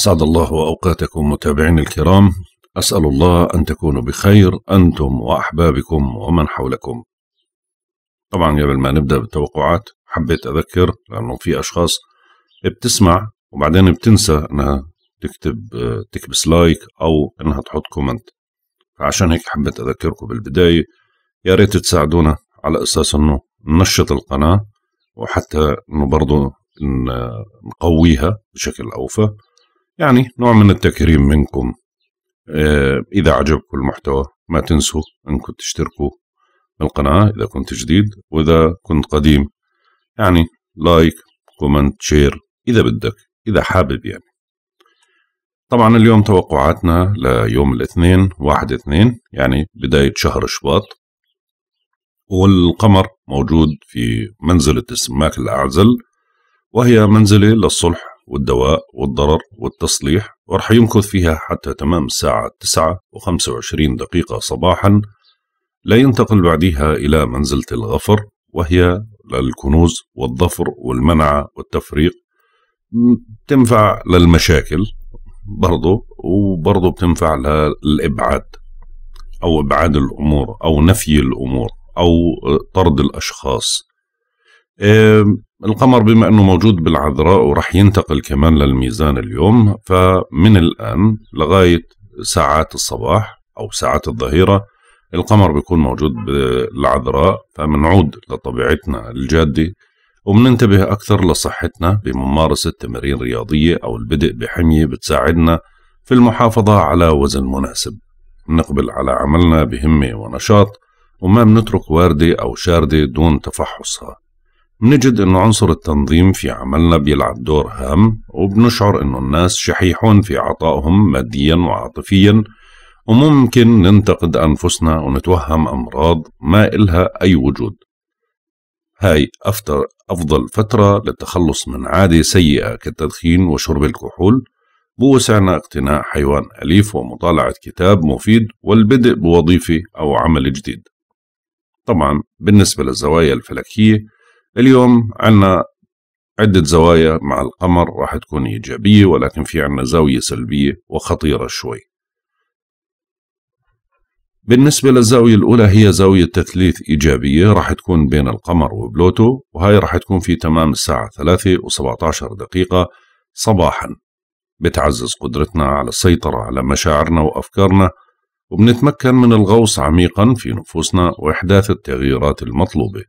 أسعد الله وأوقاتكم متابعين الكرام أسأل الله أن تكونوا بخير أنتم وأحبابكم ومن حولكم طبعا قبل ما نبدأ بالتوقعات حبيت أذكر لأنه في أشخاص بتسمع وبعدين بتنسى أنها تكتب تكبس لايك أو أنها تحط كومنت فعشان هيك حبيت أذكركم بالبداية يا ريت تساعدونا على أساس أنه ننشط القناة وحتى أنه برضه نقويها بشكل أوفى يعني نوع من التكريم منكم آه، إذا عجبكم المحتوى ما تنسوا أنكم تشتركوا القناة إذا كنت جديد وإذا كنت قديم يعني لايك كومنت شير إذا بدك إذا حابب يعني طبعا اليوم توقعاتنا ليوم الاثنين واحد اثنين يعني بداية شهر شباط والقمر موجود في منزلة السماك الأعزل وهي منزلة للصلح والدواء والضرر والتصليح ورح يمكث فيها حتى تمام الساعة 9 و25 دقيقة صباحا لا ينتقل بعدها إلى منزلة الغفر وهي للكنوز والظفر والمنعة والتفريق بتنفع للمشاكل برضو وبرضو بتنفع للإبعاد أو إبعاد الأمور أو نفي الأمور أو طرد الأشخاص القمر بما أنه موجود بالعذراء وراح ينتقل كمان للميزان اليوم فمن الآن لغاية ساعات الصباح أو ساعات الظهيرة القمر بيكون موجود بالعذراء فمنعود لطبيعتنا الجادة وبننتبه أكثر لصحتنا بممارسة تمارين رياضية أو البدء بحمية بتساعدنا في المحافظة على وزن مناسب نقبل على عملنا بهمة ونشاط وما بنترك واردة أو شاردة دون تفحصها منجد انه عنصر التنظيم في عملنا بيلعب دور هام وبنشعر انه الناس شحيحون في عطائهم ماديا وعاطفيا وممكن ننتقد أنفسنا ونتوهم أمراض ما إلها أي وجود هاي أفتر أفضل فترة للتخلص من عادة سيئة كالتدخين وشرب الكحول بوسعنا اقتناء حيوان أليف ومطالعة كتاب مفيد والبدء بوظيفة أو عمل جديد طبعا بالنسبة للزوايا الفلكية اليوم عنا عدة زوايا مع القمر راح تكون إيجابية ولكن في عنا زاوية سلبية وخطيرة شوي بالنسبة للزاوية الأولى هي زاوية تثليث إيجابية راح تكون بين القمر وبلوتو وهي راح تكون في تمام الساعة 3 و17 دقيقة صباحا بتعزز قدرتنا على السيطرة على مشاعرنا وأفكارنا وبنتمكن من الغوص عميقا في نفوسنا وإحداث التغييرات المطلوبة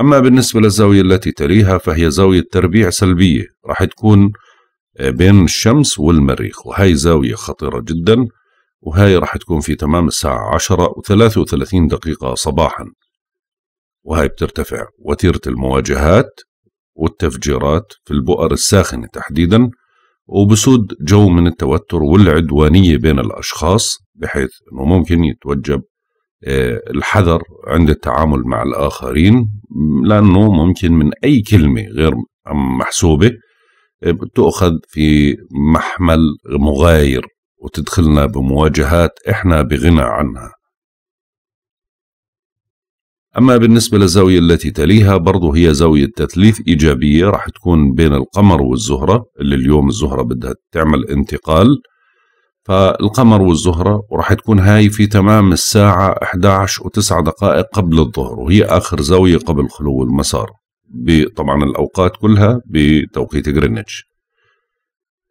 أما بالنسبة للزاوية التي تليها فهي زاوية تربيع سلبية راح تكون آه، بين الشمس والمريخ وهي زاوية خطيرة جدا وهي راح تكون في تمام الساعة عشرة وثلاثة وثلاثين دقيقة صباحا وهي بترتفع وتيرة المواجهات والتفجيرات في البؤر الساخنة تحديدا وبسود جو من التوتر والعدوانية بين الأشخاص بحيث أنه ممكن يتوجب آه، الحذر عند التعامل مع الآخرين لأنه ممكن من أي كلمة غير محسوبة آه، تؤخذ في محمل مغاير وتدخلنا بمواجهات إحنا بغنى عنها أما بالنسبة للزاوية التي تليها برضه هي زاوية تثليث إيجابية راح تكون بين القمر والزهرة اللي اليوم الزهرة بدها تعمل انتقال فالقمر والزهرة وراح تكون هاي في تمام الساعة 11 و9 دقائق قبل الظهر وهي آخر زاوية قبل خلو المسار طبعا الأوقات كلها بتوقيت جرينتش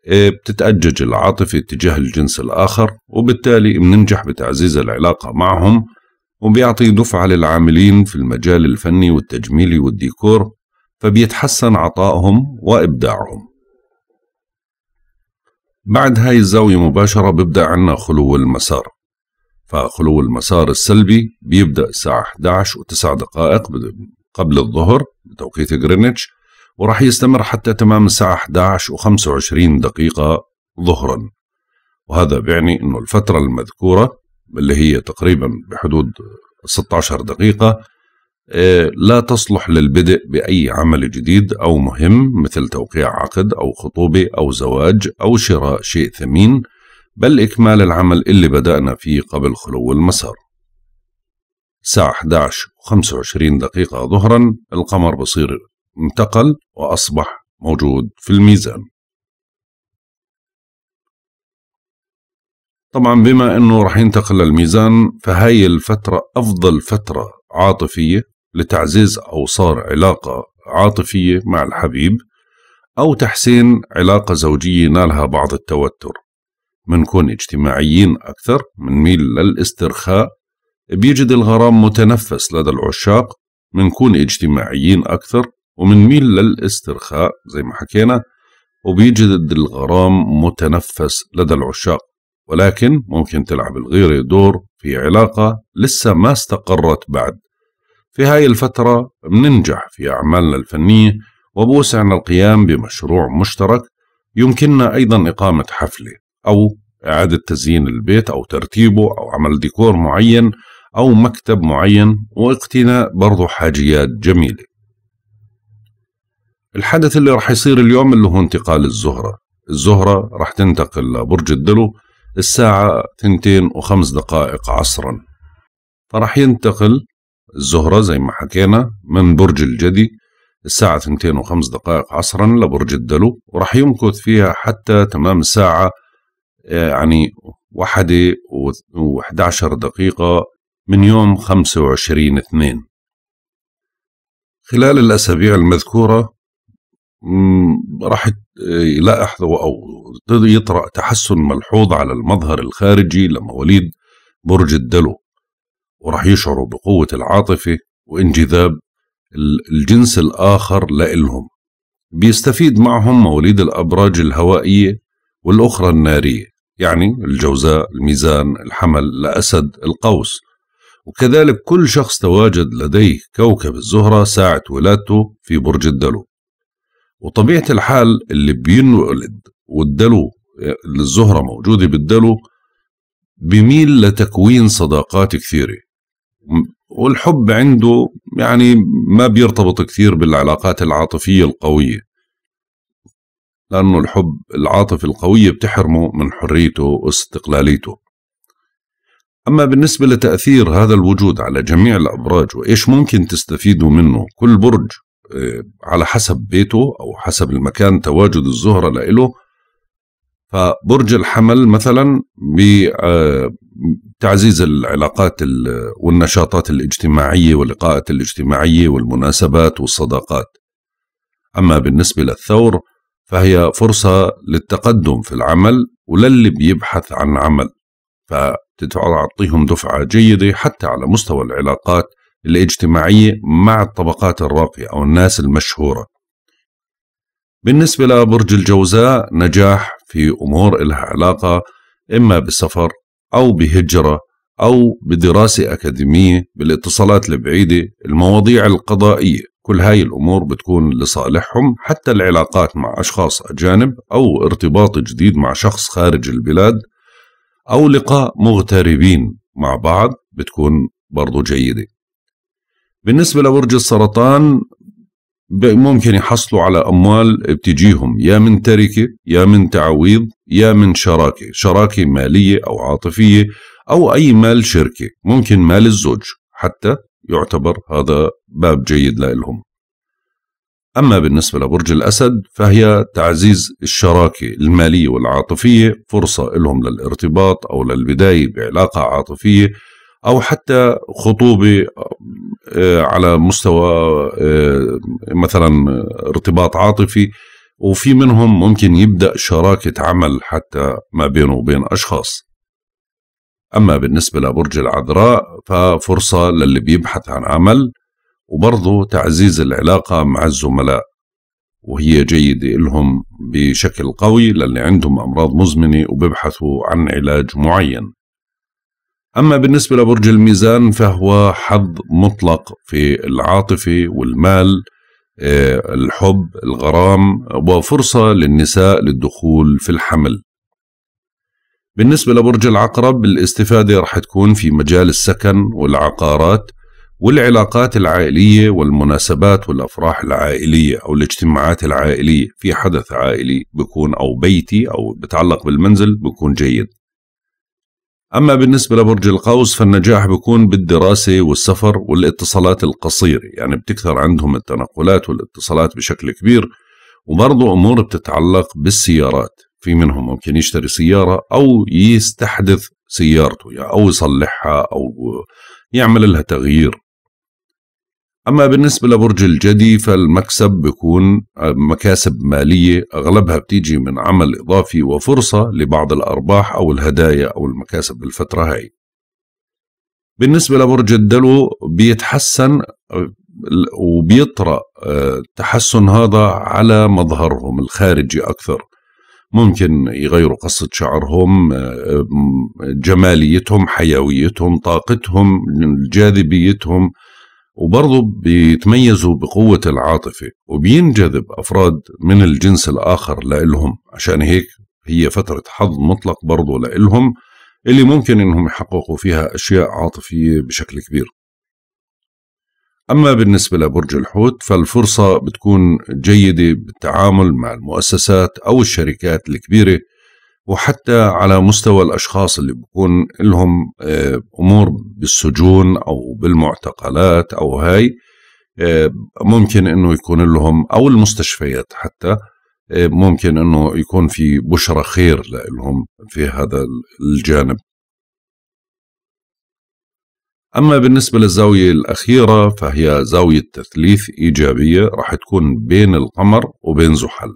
إيه، بتتأجج العاطفة اتجاه الجنس الآخر وبالتالي بننجح بتعزيز العلاقة معهم وبيعطي دفعة للعاملين في المجال الفني والتجميلي والديكور فبيتحسن عطائهم وإبداعهم بعد هاي الزاوية مباشرة بيبدأ عنا خلو المسار فخلو المسار السلبي بيبدأ الساعة 11 و9 دقائق قبل الظهر بتوقيت جرينتش وراح يستمر حتى تمام الساعة 11 و25 دقيقة ظهرا وهذا بيعني أنه الفترة المذكورة اللي هي تقريبا بحدود 16 دقيقة إيه، لا تصلح للبدء بأي عمل جديد أو مهم مثل توقيع عقد أو خطوبة أو زواج أو شراء شيء ثمين بل إكمال العمل اللي بدأنا فيه قبل خلو المسار الساعة 11 و25 دقيقة ظهرا القمر بصير انتقل وأصبح موجود في الميزان طبعا بما انه رح ينتقل للميزان فهي الفترة افضل فترة عاطفية لتعزيز أوصار علاقة عاطفية مع الحبيب أو تحسين علاقة زوجية نالها بعض التوتر منكون اجتماعيين أكثر ميل للاسترخاء بيجد الغرام متنفس لدى العشاق منكون اجتماعيين أكثر ميل للاسترخاء زي ما حكينا وبيجد الغرام متنفس لدى العشاق ولكن ممكن تلعب الغيرة دور في علاقة لسه ما استقرت بعد في هاي الفترة مننجح في أعمالنا الفنية وبوسعنا القيام بمشروع مشترك يمكننا أيضا إقامة حفلة أو إعادة تزيين البيت أو ترتيبه أو عمل ديكور معين أو مكتب معين واقتناء برضو حاجيات جميلة الحدث اللي رح يصير اليوم اللي هو انتقال الزهرة الزهرة رح تنتقل لبرج الدلو الساعة 2 و5 دقائق عصرا فرح ينتقل الزهرة زي ما حكينا من برج الجدي الساعة 2 وخمس دقائق عصرا لبرج الدلو وراح يمكث فيها حتى تمام الساعة آه، يعني واحده وواحد عشر دقيقة من يوم 25 2 خلال الأسابيع المذكورة راح يلاحظ آه، أو يطرأ تحسن ملحوظ على المظهر الخارجي لمواليد برج الدلو وراح يشعروا بقوة العاطفة وانجذاب الجنس الآخر لإلهم بيستفيد معهم مواليد الأبراج الهوائية والأخرى النارية يعني الجوزاء الميزان الحمل الأسد القوس وكذلك كل شخص تواجد لديه كوكب الزهرة ساعة ولادته في برج الدلو وطبيعة الحال اللي بينولد والدلو الزهرة موجودة بالدلو بميل لتكوين صداقات كثيرة والحب عنده يعني ما بيرتبط كثير بالعلاقات العاطفية القوية لأنه الحب العاطفة القوية بتحرمه من حريته واستقلاليته أما بالنسبة لتأثير هذا الوجود على جميع الأبراج وإيش ممكن تستفيدوا منه كل برج آه، على حسب بيته أو حسب المكان تواجد الزهرة لإله فبرج الحمل مثلا تعزيز العلاقات والنشاطات الاجتماعية واللقاءات الاجتماعية والمناسبات والصداقات أما بالنسبة للثور فهي فرصة للتقدم في العمل وللي بيبحث عن عمل فتعطيهم دفعة جيدة حتى على مستوى العلاقات الاجتماعية مع الطبقات الراقية أو الناس المشهورة بالنسبة لبرج الجوزاء نجاح في أمور لها علاقة إما بالسفر أو بهجرة أو بدراسة أكاديمية بالاتصالات البعيدة المواضيع القضائية كل هاي الأمور بتكون لصالحهم حتى العلاقات مع أشخاص أجانب أو ارتباط جديد مع شخص خارج البلاد أو لقاء مغتربين مع بعض بتكون برضو جيدة بالنسبة لبرج السرطان ممكن يحصلوا على أموال بتجيهم يا من تركة يا من تعويض يا من شراكة شراكة مالية أو عاطفية أو أي مال شركة ممكن مال الزوج حتى يعتبر هذا باب جيد لهم أما بالنسبة لبرج الأسد فهي تعزيز الشراكة المالية والعاطفية فرصة لهم للارتباط أو للبداية بعلاقة عاطفية او حتى خطوبه آه، على مستوى آه، مثلا ارتباط عاطفي وفي منهم ممكن يبدا شراكه عمل حتى ما بينه وبين اشخاص اما بالنسبه لبرج العذراء ففرصه للي بيبحث عن عمل وبرضه تعزيز العلاقه مع الزملاء وهي جيدة لهم بشكل قوي للي عندهم أمراض مزمنة وبيبحثوا عن علاج معين أما بالنسبة لبرج الميزان فهو حظ مطلق في العاطفة والمال آه، الحب الغرام وفرصة للنساء للدخول في الحمل بالنسبة لبرج العقرب الاستفادة رح تكون في مجال السكن والعقارات والعلاقات العائلية والمناسبات والأفراح العائلية أو الاجتماعات العائلية في حدث عائلي بكون أو بيتي أو بتعلق بالمنزل بكون جيد أما بالنسبة لبرج القوس فالنجاح بيكون بالدراسة والسفر والاتصالات القصيرة يعني بتكثر عندهم التنقلات والاتصالات بشكل كبير وبرضه أمور بتتعلق بالسيارات في منهم ممكن يشتري سيارة أو يستحدث سيارته يعني أو يصلحها أو يعمل لها تغيير أما بالنسبة لبرج الجدي فالمكسب بيكون مكاسب مالية أغلبها بتيجي من عمل إضافي وفرصة لبعض الأرباح أو الهدايا أو المكاسب بالفترة هاي بالنسبة لبرج الدلو بيتحسن وبيطرأ التحسن آه، هذا على مظهرهم الخارجي أكثر ممكن يغيروا قصة شعرهم آه، جماليتهم حيويتهم طاقتهم جاذبيتهم وبرضه بيتميزوا بقوة العاطفة وبينجذب أفراد من الجنس الآخر لإلهم عشان هيك هي فترة حظ مطلق برضه لإلهم اللي ممكن إنهم يحققوا فيها أشياء عاطفية بشكل كبير أما بالنسبة لبرج الحوت فالفرصة بتكون جيدة بالتعامل مع المؤسسات أو الشركات الكبيرة وحتى على مستوى الاشخاص اللي بكون لهم آه، امور بالسجون او بالمعتقلات او هاي آه، ممكن انه يكون لهم او المستشفيات حتى آه، ممكن انه يكون في بشرى خير لهم في هذا الجانب أما بالنسبة للزاوية الأخيرة فهي زاوية تثليث إيجابية راح تكون بين القمر وبين زحل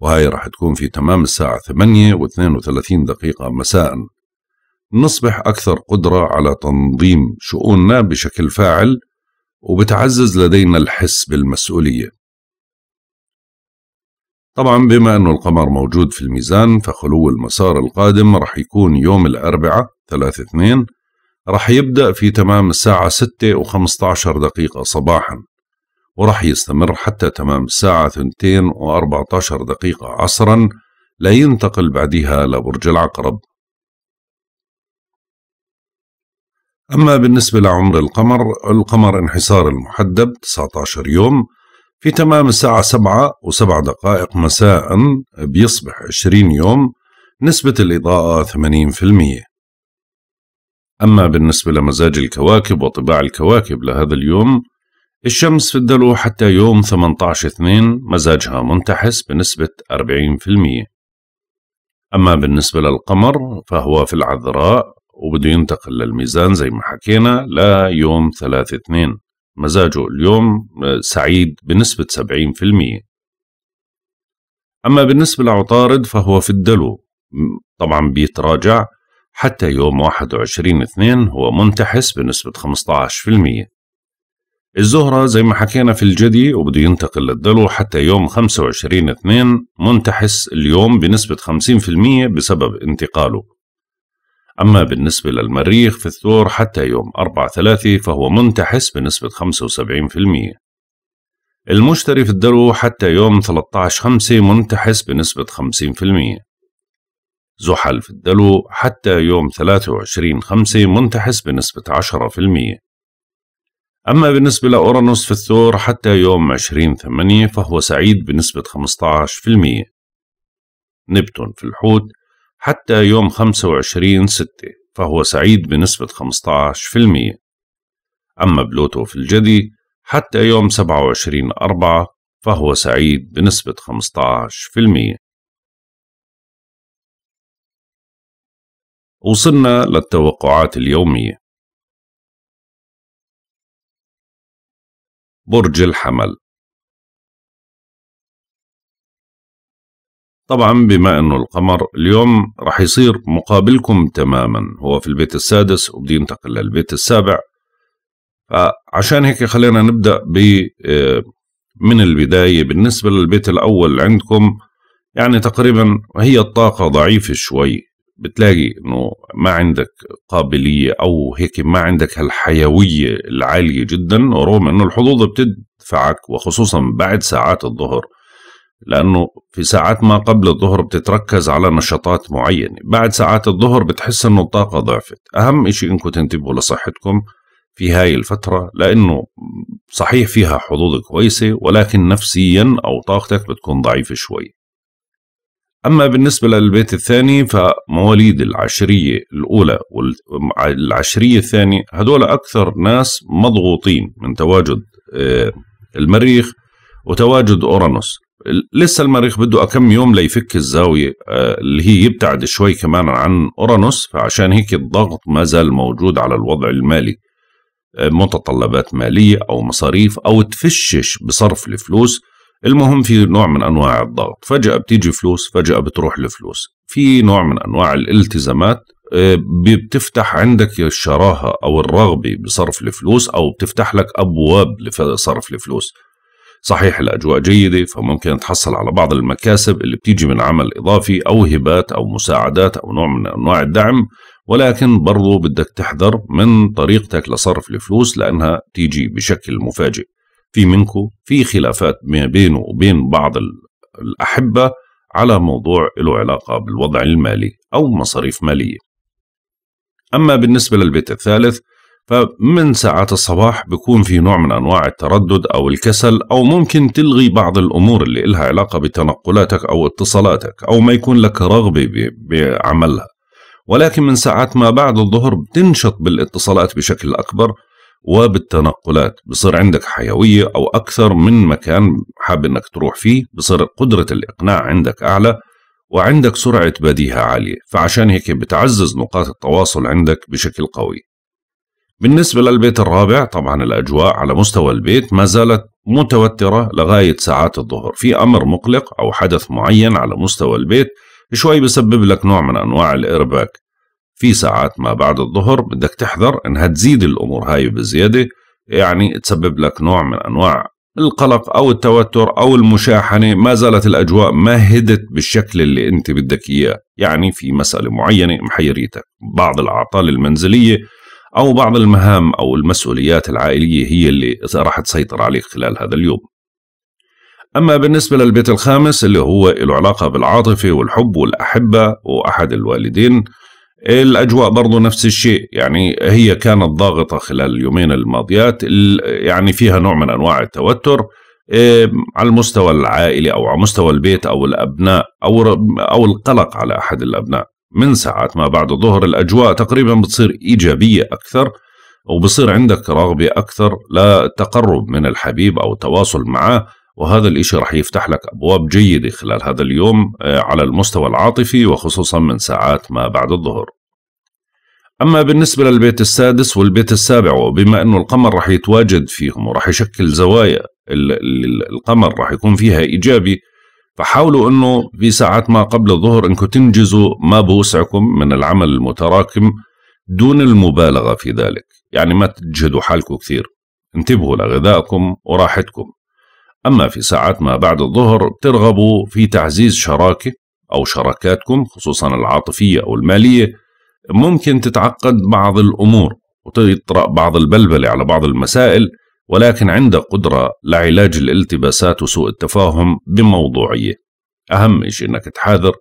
وهي راح تكون في تمام الساعة ثمانية واثنين وثلاثين دقيقة مساء نصبح أكثر قدرة على تنظيم شؤوننا بشكل فاعل وبتعزز لدينا الحس بالمسؤولية طبعا بما أنه القمر موجود في الميزان فخلو المسار القادم رح يكون يوم الأربعاء 3 اثنين رح يبدأ في تمام الساعة ستة وخمسة عشر دقيقة صباحا وراح يستمر حتى تمام الساعة ثنتين وأربعة عشر دقيقة عصرا لا ينتقل بعدها لبرج العقرب أما بالنسبة لعمر القمر القمر انحسار المحدب 19 يوم في تمام الساعة 7 و7 دقائق مساء بيصبح 20 يوم نسبة الإضاءة 80% أما بالنسبة لمزاج الكواكب وطباع الكواكب لهذا اليوم الشمس في الدلو حتى يوم 18/2 مزاجها منتحس بنسبة 40% أما بالنسبة للقمر فهو في العذراء وبده ينتقل للميزان زي ما حكينا لا يوم 3/2 مزاجه اليوم سعيد بنسبة 70% أما بالنسبة لعطارد فهو في الدلو طبعا بيتراجع حتى يوم 21/2 هو منتحس بنسبة 15% الزهرة زي ما حكينا في الجدي وبده ينتقل للدلو حتى يوم 25 2 منتحس اليوم بنسبة 50% بسبب انتقاله أما بالنسبة للمريخ في الثور حتى يوم 4 3 فهو منتحس بنسبة 75% المشتري في الدلو حتى يوم 13 5 منتحس بنسبة 50% زحل في الدلو حتى يوم 23 5 منتحس بنسبة 10% أما بالنسبة لأورانوس في الثور حتى يوم 20 8 فهو سعيد بنسبة 15% نبتون في الحوت حتى يوم 25 6 فهو سعيد بنسبة 15% أما بلوتو في الجدي حتى يوم 27 4 فهو سعيد بنسبة 15% وصلنا للتوقعات اليومية برج الحمل طبعا بما انه القمر اليوم رح يصير مقابلكم تماما هو في البيت السادس وبدي ينتقل للبيت السابع فعشان هيك خلينا نبدا ب آه، من البدايه بالنسبه للبيت الاول عندكم يعني تقريبا هي الطاقه ضعيفه شوي بتلاقي انه ما عندك قابليه او هيك ما عندك هالحيويه العاليه جدا رغم انه الحظوظ بتدفعك وخصوصا بعد ساعات الظهر لانه في ساعات ما قبل الظهر بتتركز على نشاطات معينه، بعد ساعات الظهر بتحس انه الطاقه ضعفت، اهم شيء انكم تنتبهوا لصحتكم في هاي الفترة لأنه صحيح فيها حظوظ كويسة ولكن نفسيا أو طاقتك بتكون ضعيفة شوي أما بالنسبة للبيت الثاني فمواليد العشرية الأولى والعشرية الثانية هدول أكثر ناس مضغوطين من تواجد آه، المريخ وتواجد أورانوس لسه المريخ بده كم يوم ليفك الزاوية آه، اللي هي يبتعد شوي كمان عن أورانوس فعشان هيك الضغط ما زال موجود على الوضع المالي آه، متطلبات مالية أو مصاريف أو تفشش بصرف الفلوس المهم في نوع من انواع الضغط فجاه بتيجي فلوس فجاه بتروح الفلوس في نوع من انواع الالتزامات آه، بتفتح عندك الشراهه او الرغبه بصرف الفلوس او بتفتح لك ابواب لصرف الفلوس صحيح الأجواء جيدة فممكن تحصل على بعض المكاسب اللي بتيجي من عمل إضافي أو هبات أو مساعدات أو نوع من أنواع الدعم ولكن برضو بدك تحذر من طريقتك لصرف الفلوس لأنها تيجي بشكل مفاجئ في منكم في خلافات ما بينه وبين بعض الأحبة على موضوع له علاقة بالوضع المالي أو مصاريف مالية أما بالنسبة للبيت الثالث فمن ساعات الصباح بيكون في نوع من أنواع التردد أو الكسل أو ممكن تلغي بعض الأمور اللي إلها علاقة بتنقلاتك أو اتصالاتك أو ما يكون لك رغبة بعملها ولكن من ساعات ما بعد الظهر بتنشط بالاتصالات بشكل أكبر وبالتنقلات بصير عندك حيوية أو أكثر من مكان حاب أنك تروح فيه بصير قدرة الإقناع عندك أعلى وعندك سرعة بديهة عالية فعشان هيك بتعزز نقاط التواصل عندك بشكل قوي بالنسبة للبيت الرابع طبعا الأجواء على مستوى البيت ما زالت متوترة لغاية ساعات الظهر في أمر مقلق أو حدث معين على مستوى البيت شوي بسبب لك نوع من أنواع الإرباك في ساعات ما بعد الظهر بدك تحذر انها تزيد الامور هاي بزياده يعني تسبب لك نوع من انواع القلق او التوتر او المشاحنه ما زالت الاجواء ما هدت بالشكل اللي انت بدك اياه، يعني في مساله معينه محيريتك، بعض الاعطال المنزليه او بعض المهام او المسؤوليات العائليه هي اللي راح تسيطر عليك خلال هذا اليوم. أما بالنسبة للبيت الخامس اللي هو له علاقة بالعاطفة والحب والأحبة وأحد الوالدين الأجواء برضو نفس الشيء يعني هي كانت ضاغطة خلال اليومين الماضيات يعني فيها نوع من أنواع التوتر على المستوى العائلي أو على مستوى البيت أو الأبناء أو, أو القلق على أحد الأبناء من ساعات ما بعد الظهر الأجواء تقريبا بتصير إيجابية أكثر وبصير عندك رغبة أكثر للتقرب من الحبيب أو التواصل معه وهذا الإشي رح يفتح لك أبواب جيدة خلال هذا اليوم آه، على المستوى العاطفي وخصوصا من ساعات ما بعد الظهر أما بالنسبة للبيت السادس والبيت السابع وبما أنه القمر رح يتواجد فيهم ورح يشكل زوايا القمر رح يكون فيها إيجابي فحاولوا أنه في ساعات ما قبل الظهر أنكم تنجزوا ما بوسعكم من العمل المتراكم دون المبالغة في ذلك يعني ما تجهدوا حالكم كثير انتبهوا لغذائكم وراحتكم أما في ساعات ما بعد الظهر بترغبوا في تعزيز شراكة أو شراكاتكم خصوصا العاطفية أو المالية ممكن تتعقد بعض الأمور وتطرأ بعض البلبلة على بعض المسائل ولكن عند قدرة لعلاج الالتباسات وسوء التفاهم بموضوعية أهم شيء أنك تحاذر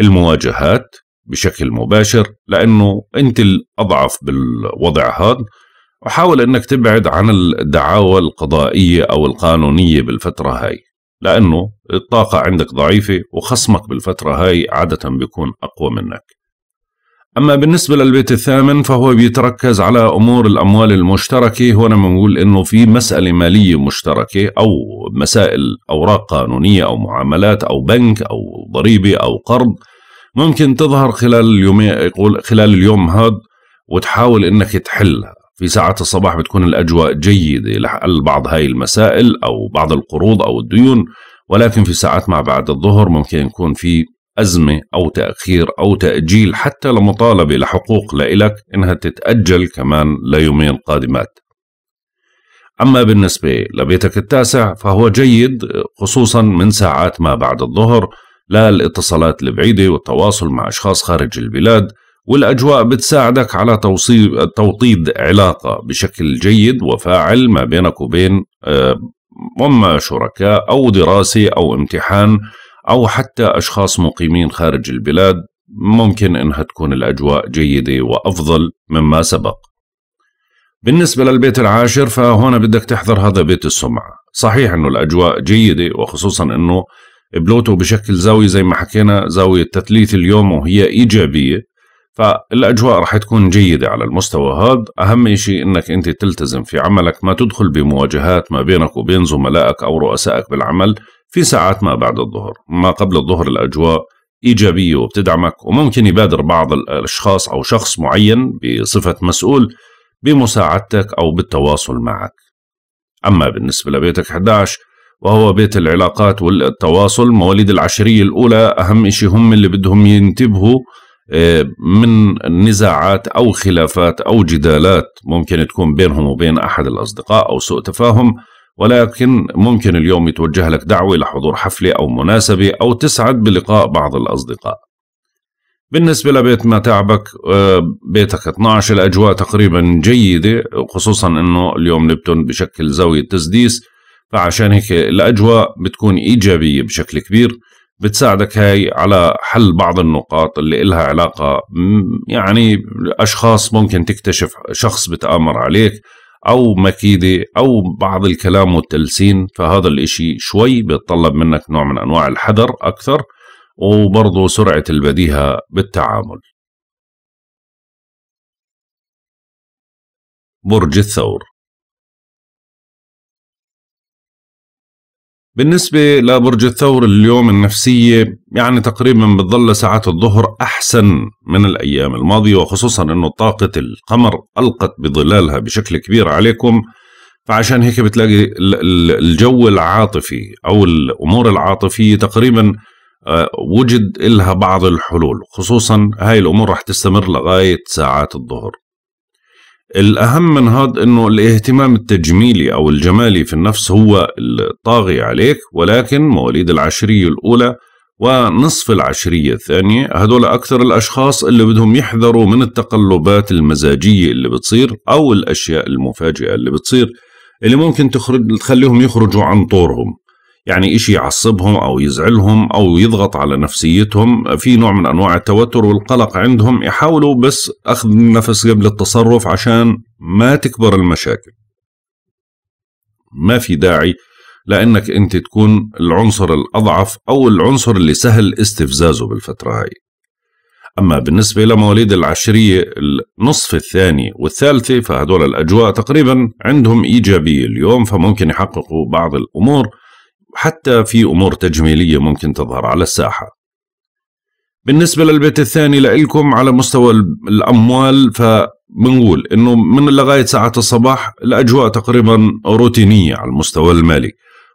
المواجهات بشكل مباشر لأنه أنت الأضعف بالوضع هذا وحاول انك تبعد عن الدعاوى القضائيه او القانونيه بالفتره هاي لانه الطاقه عندك ضعيفه وخصمك بالفتره هاي عاده بيكون اقوى منك اما بالنسبه للبيت الثامن فهو بيتركز على امور الاموال المشتركه هنا بنقول انه في مساله ماليه مشتركه او مسائل اوراق قانونيه او معاملات او بنك او ضريبه او قرض ممكن تظهر خلال اليوم يقول خلال اليوم هذا وتحاول انك تحلها في ساعات الصباح بتكون الأجواء جيدة لحل بعض هاي المسائل أو بعض القروض أو الديون ولكن في ساعات ما بعد الظهر ممكن يكون في أزمة أو تأخير أو تأجيل حتى لمطالبة لحقوق لإلك إنها تتأجل كمان ليومين قادمات أما بالنسبة لبيتك التاسع فهو جيد خصوصا من ساعات ما بعد الظهر لا الاتصالات البعيدة والتواصل مع أشخاص خارج البلاد والاجواء بتساعدك على توصيب توطيد علاقه بشكل جيد وفاعل ما بينك وبين اما آه، شركاء او دراسه او امتحان او حتى اشخاص مقيمين خارج البلاد ممكن انها تكون الاجواء جيده وافضل مما سبق. بالنسبه للبيت العاشر فهون بدك تحضر هذا بيت السمعه، صحيح انه الاجواء جيده وخصوصا انه بلوتو بشكل زاويه زي ما حكينا زاويه تثليث اليوم وهي ايجابيه فالاجواء رح تكون جيده على المستوى هذا اهم شيء انك انت تلتزم في عملك ما تدخل بمواجهات ما بينك وبين زملائك او رؤسائك بالعمل في ساعات ما بعد الظهر ما قبل الظهر الاجواء ايجابيه وبتدعمك وممكن يبادر بعض الاشخاص او شخص معين بصفه مسؤول بمساعدتك او بالتواصل معك اما بالنسبه لبيتك 11 وهو بيت العلاقات والتواصل مواليد العشريه الاولى اهم شيء هم اللي بدهم ينتبهوا من نزاعات او خلافات او جدالات ممكن تكون بينهم وبين احد الاصدقاء او سوء تفاهم ولكن ممكن اليوم يتوجه لك دعوه لحضور حفله او مناسبه او تسعد بلقاء بعض الاصدقاء. بالنسبة لبيت ما تعبك آه، بيتك 12 الأجواء تقريبا جيدة خصوصا أنه اليوم نبتون بشكل زاوية تسديس فعشان هيك الأجواء بتكون إيجابية بشكل كبير بتساعدك هاي على حل بعض النقاط اللي إلها علاقة يعني أشخاص ممكن تكتشف شخص بتآمر عليك أو مكيدة أو بعض الكلام والتلسين فهذا الإشي شوي بيتطلب منك نوع من أنواع الحذر أكثر وبرضه سرعة البديهة بالتعامل برج الثور بالنسبة لبرج الثور اليوم النفسية يعني تقريبا بتظل ساعات الظهر أحسن من الأيام الماضية وخصوصا أنه طاقة القمر ألقت بظلالها بشكل كبير عليكم فعشان هيك بتلاقي الجو العاطفي أو الأمور العاطفية تقريبا آه، وجد لها بعض الحلول خصوصا هاي الأمور رح تستمر لغاية ساعات الظهر الأهم من هذا أنه الاهتمام التجميلي أو الجمالي في النفس هو الطاغي عليك ولكن مواليد العشرية الأولى ونصف العشرية الثانية هدول أكثر الأشخاص اللي بدهم يحذروا من التقلبات المزاجية اللي بتصير أو الأشياء المفاجئة اللي بتصير اللي ممكن تخرج تخليهم يخرجوا عن طورهم يعني إشي يعصبهم أو يزعلهم أو يضغط على نفسيتهم في نوع من أنواع التوتر والقلق عندهم يحاولوا بس أخذ النفس قبل التصرف عشان ما تكبر المشاكل ما في داعي لأنك أنت تكون العنصر الأضعف أو العنصر اللي سهل استفزازه بالفترة هاي أما بالنسبة لمواليد العشرية النصف الثاني والثالثة فهدول الأجواء تقريبا عندهم إيجابية اليوم فممكن يحققوا بعض الأمور حتى في أمور تجميلية ممكن تظهر على الساحة بالنسبة للبيت الثاني لإلكم على مستوى الأموال فبنقول إنه من لغاية ساعات الصباح الأجواء تقريبا روتينية على المستوى المالي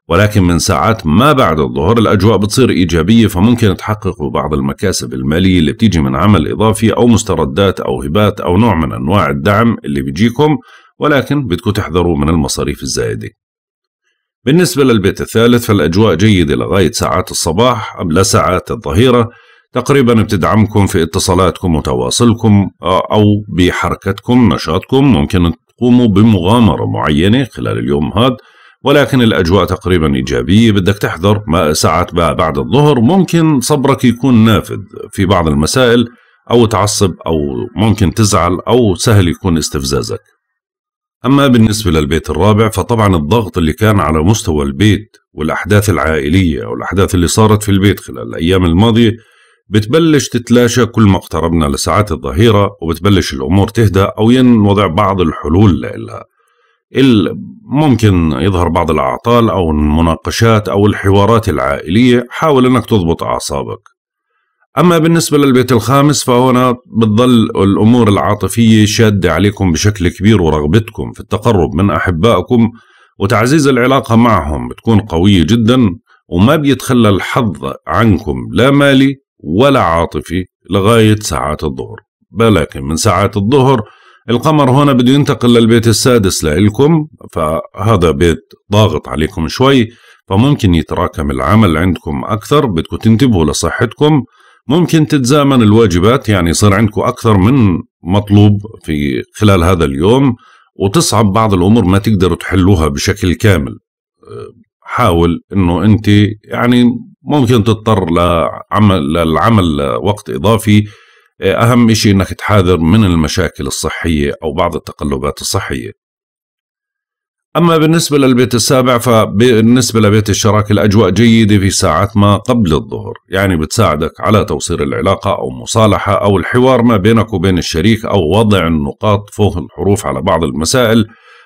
ولكن من ساعات ما بعد الظهر الأجواء بتصير إيجابية فممكن تحققوا بعض المكاسب المالية اللي بتيجي من عمل إضافي أو مستردات أو هبات أو نوع من أنواع الدعم اللي بيجيكم ولكن بدكم تحذروا من المصاريف الزائدة بالنسبة للبيت الثالث فالأجواء جيدة لغاية ساعات الصباح قبل ساعات الظهيرة تقريبا بتدعمكم في اتصالاتكم وتواصلكم آه، أو بحركتكم نشاطكم ممكن تقوموا بمغامرة معينة خلال اليوم هذا ولكن الأجواء تقريبا إيجابية بدك تحذر ما ساعات بعد الظهر ممكن صبرك يكون نافذ في بعض المسائل أو تعصب أو ممكن تزعل أو سهل يكون استفزازك أما بالنسبة للبيت الرابع فطبعا الضغط اللي كان على مستوى البيت والأحداث العائلية أو الأحداث اللي صارت في البيت خلال الأيام الماضية بتبلش تتلاشى كل ما اقتربنا لساعات الظهيرة وبتبلش الأمور تهدى أو ينوضع بعض الحلول لها ممكن يظهر بعض الأعطال أو المناقشات أو الحوارات العائلية حاول أنك تضبط أعصابك أما بالنسبة للبيت الخامس فهنا بتظل الأمور العاطفية شادة عليكم بشكل كبير ورغبتكم في التقرب من أحبائكم وتعزيز العلاقة معهم بتكون قوية جدا وما بيتخلى الحظ عنكم لا مالي ولا عاطفي لغاية ساعات الظهر ولكن من ساعات الظهر القمر هنا بده ينتقل للبيت السادس لإلكم فهذا بيت ضاغط عليكم شوي فممكن يتراكم العمل عندكم أكثر بدكم تنتبهوا لصحتكم ممكن تتزامن الواجبات يعني يصير عندكم أكثر من مطلوب في خلال هذا اليوم وتصعب بعض الأمور ما تقدروا تحلوها بشكل كامل أه، حاول أنه أنت يعني ممكن تضطر لعمل للعمل وقت إضافي أه، أهم شيء أنك تحاذر من المشاكل الصحية أو بعض التقلبات الصحية أما بالنسبة للبيت السابع فبالنسبة لبيت الشراكة الأجواء جيدة في ساعات ما قبل الظهر يعني بتساعدك على توصيل العلاقة أو مصالحة أو الحوار ما بينك وبين الشريك أو وضع النقاط فوق الحروف على بعض المسائل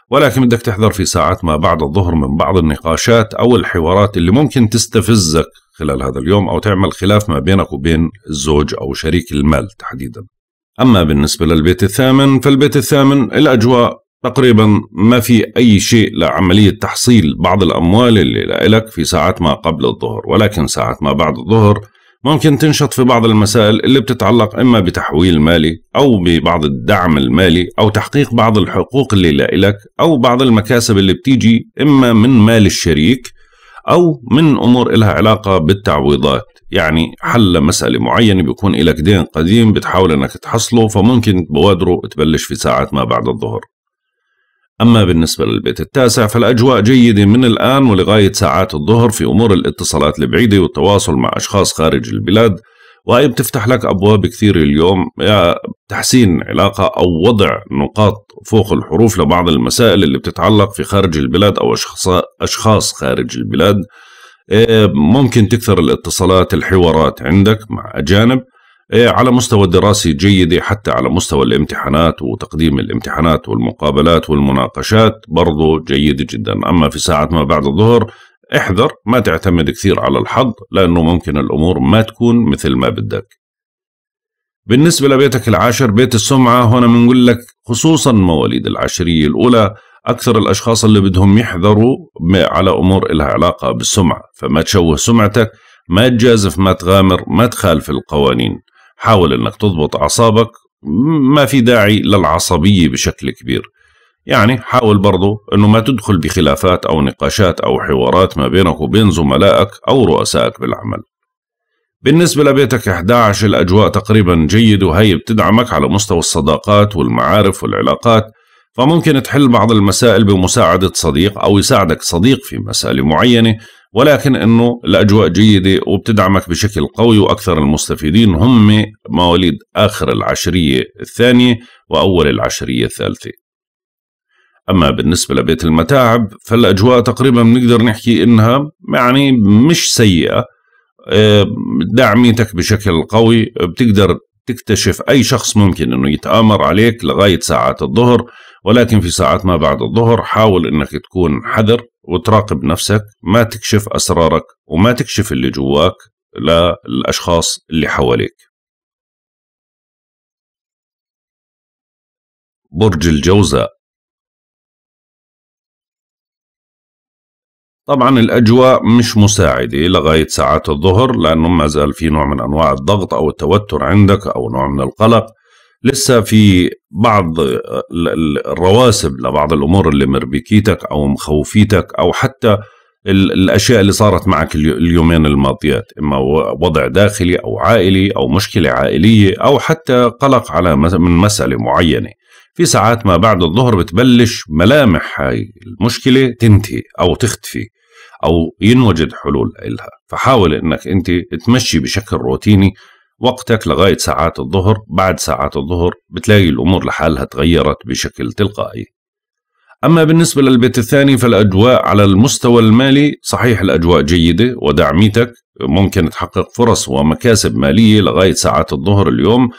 ولكن بدك تحذر في ساعات ما بعد الظهر من بعض النقاشات أو الحوارات اللي ممكن تستفزك خلال هذا اليوم أو تعمل خلاف ما بينك وبين الزوج أو شريك المال تحديدا أما بالنسبة للبيت الثامن فالبيت الثامن الأجواء تقريبا ما في أي شيء لعملية تحصيل بعض الأموال اللي لك في ساعات ما قبل الظهر ولكن ساعات ما بعد الظهر ممكن تنشط في بعض المسائل اللي بتتعلق إما بتحويل مالي أو ببعض الدعم المالي أو تحقيق بعض الحقوق اللي لك أو بعض المكاسب اللي بتيجي إما من مال الشريك أو من أمور إلها علاقة بالتعويضات يعني حل مسألة معينة بيكون إلك دين قديم بتحاول أنك تحصله فممكن بوادره تبلش في ساعات ما بعد الظهر أما بالنسبة للبيت التاسع فالأجواء جيدة من الآن ولغاية ساعات الظهر في أمور الاتصالات البعيدة والتواصل مع أشخاص خارج البلاد وهي بتفتح لك أبواب كثيرة اليوم تحسين علاقة أو وضع نقاط فوق الحروف لبعض المسائل اللي بتتعلق في خارج البلاد أو أشخاص خارج البلاد إيه، ممكن تكثر الاتصالات الحوارات عندك مع أجانب إيه، على مستوى الدراسي جيدة حتى على مستوى الامتحانات وتقديم الامتحانات والمقابلات والمناقشات برضو جيدة جدا أما في ساعة ما بعد الظهر احذر ما تعتمد كثير على الحظ لأنه ممكن الأمور ما تكون مثل ما بدك بالنسبة لبيتك العاشر بيت السمعة هنا بنقول لك خصوصا مواليد العشرية الأولى أكثر الأشخاص اللي بدهم يحذروا على أمور إلها علاقة بالسمعة فما تشوه سمعتك ما تجازف ما تغامر ما تخالف القوانين حاول انك تضبط اعصابك ما في داعي للعصبية بشكل كبير يعني حاول برضو انه ما تدخل بخلافات او نقاشات او حوارات ما بينك وبين زملائك او رؤسائك بالعمل بالنسبة لبيتك 11 الأجواء تقريبا جيد وهي بتدعمك على مستوى الصداقات والمعارف والعلاقات فممكن تحل بعض المسائل بمساعدة صديق أو يساعدك صديق في مسألة معينة ولكن انه الاجواء جيده وبتدعمك بشكل قوي واكثر المستفيدين هم مواليد اخر العشريه الثانيه واول العشريه الثالثه. اما بالنسبه لبيت المتاعب فالاجواء تقريبا بنقدر نحكي انها يعني مش سيئه آه، دعميتك بشكل قوي بتقدر تكتشف أي شخص ممكن أنه يتآمر عليك لغاية ساعات الظهر ولكن في ساعات ما بعد الظهر حاول أنك تكون حذر وتراقب نفسك ما تكشف أسرارك وما تكشف اللي جواك للأشخاص اللي حواليك برج الجوزاء طبعا الأجواء مش مساعدة لغاية ساعات الظهر لأنه ما زال في نوع من أنواع الضغط أو التوتر عندك أو نوع من القلق لسه في بعض الرواسب لبعض الامور اللي مربكيتك او مخوفيتك او حتى الاشياء اللي صارت معك اليومين الماضيات اما وضع داخلي او عائلي او مشكله عائليه او حتى قلق على من مساله معينه في ساعات ما بعد الظهر بتبلش ملامح هاي المشكله تنتهي او تختفي او ينوجد حلول لها فحاول انك انت تمشي بشكل روتيني وقتك لغاية ساعات الظهر بعد ساعات الظهر بتلاقي الأمور لحالها تغيرت بشكل تلقائي أما بالنسبة للبيت الثاني فالأجواء على المستوى المالي صحيح الأجواء جيدة ودعميتك ممكن تحقق فرص ومكاسب مالية لغاية ساعات الظهر اليوم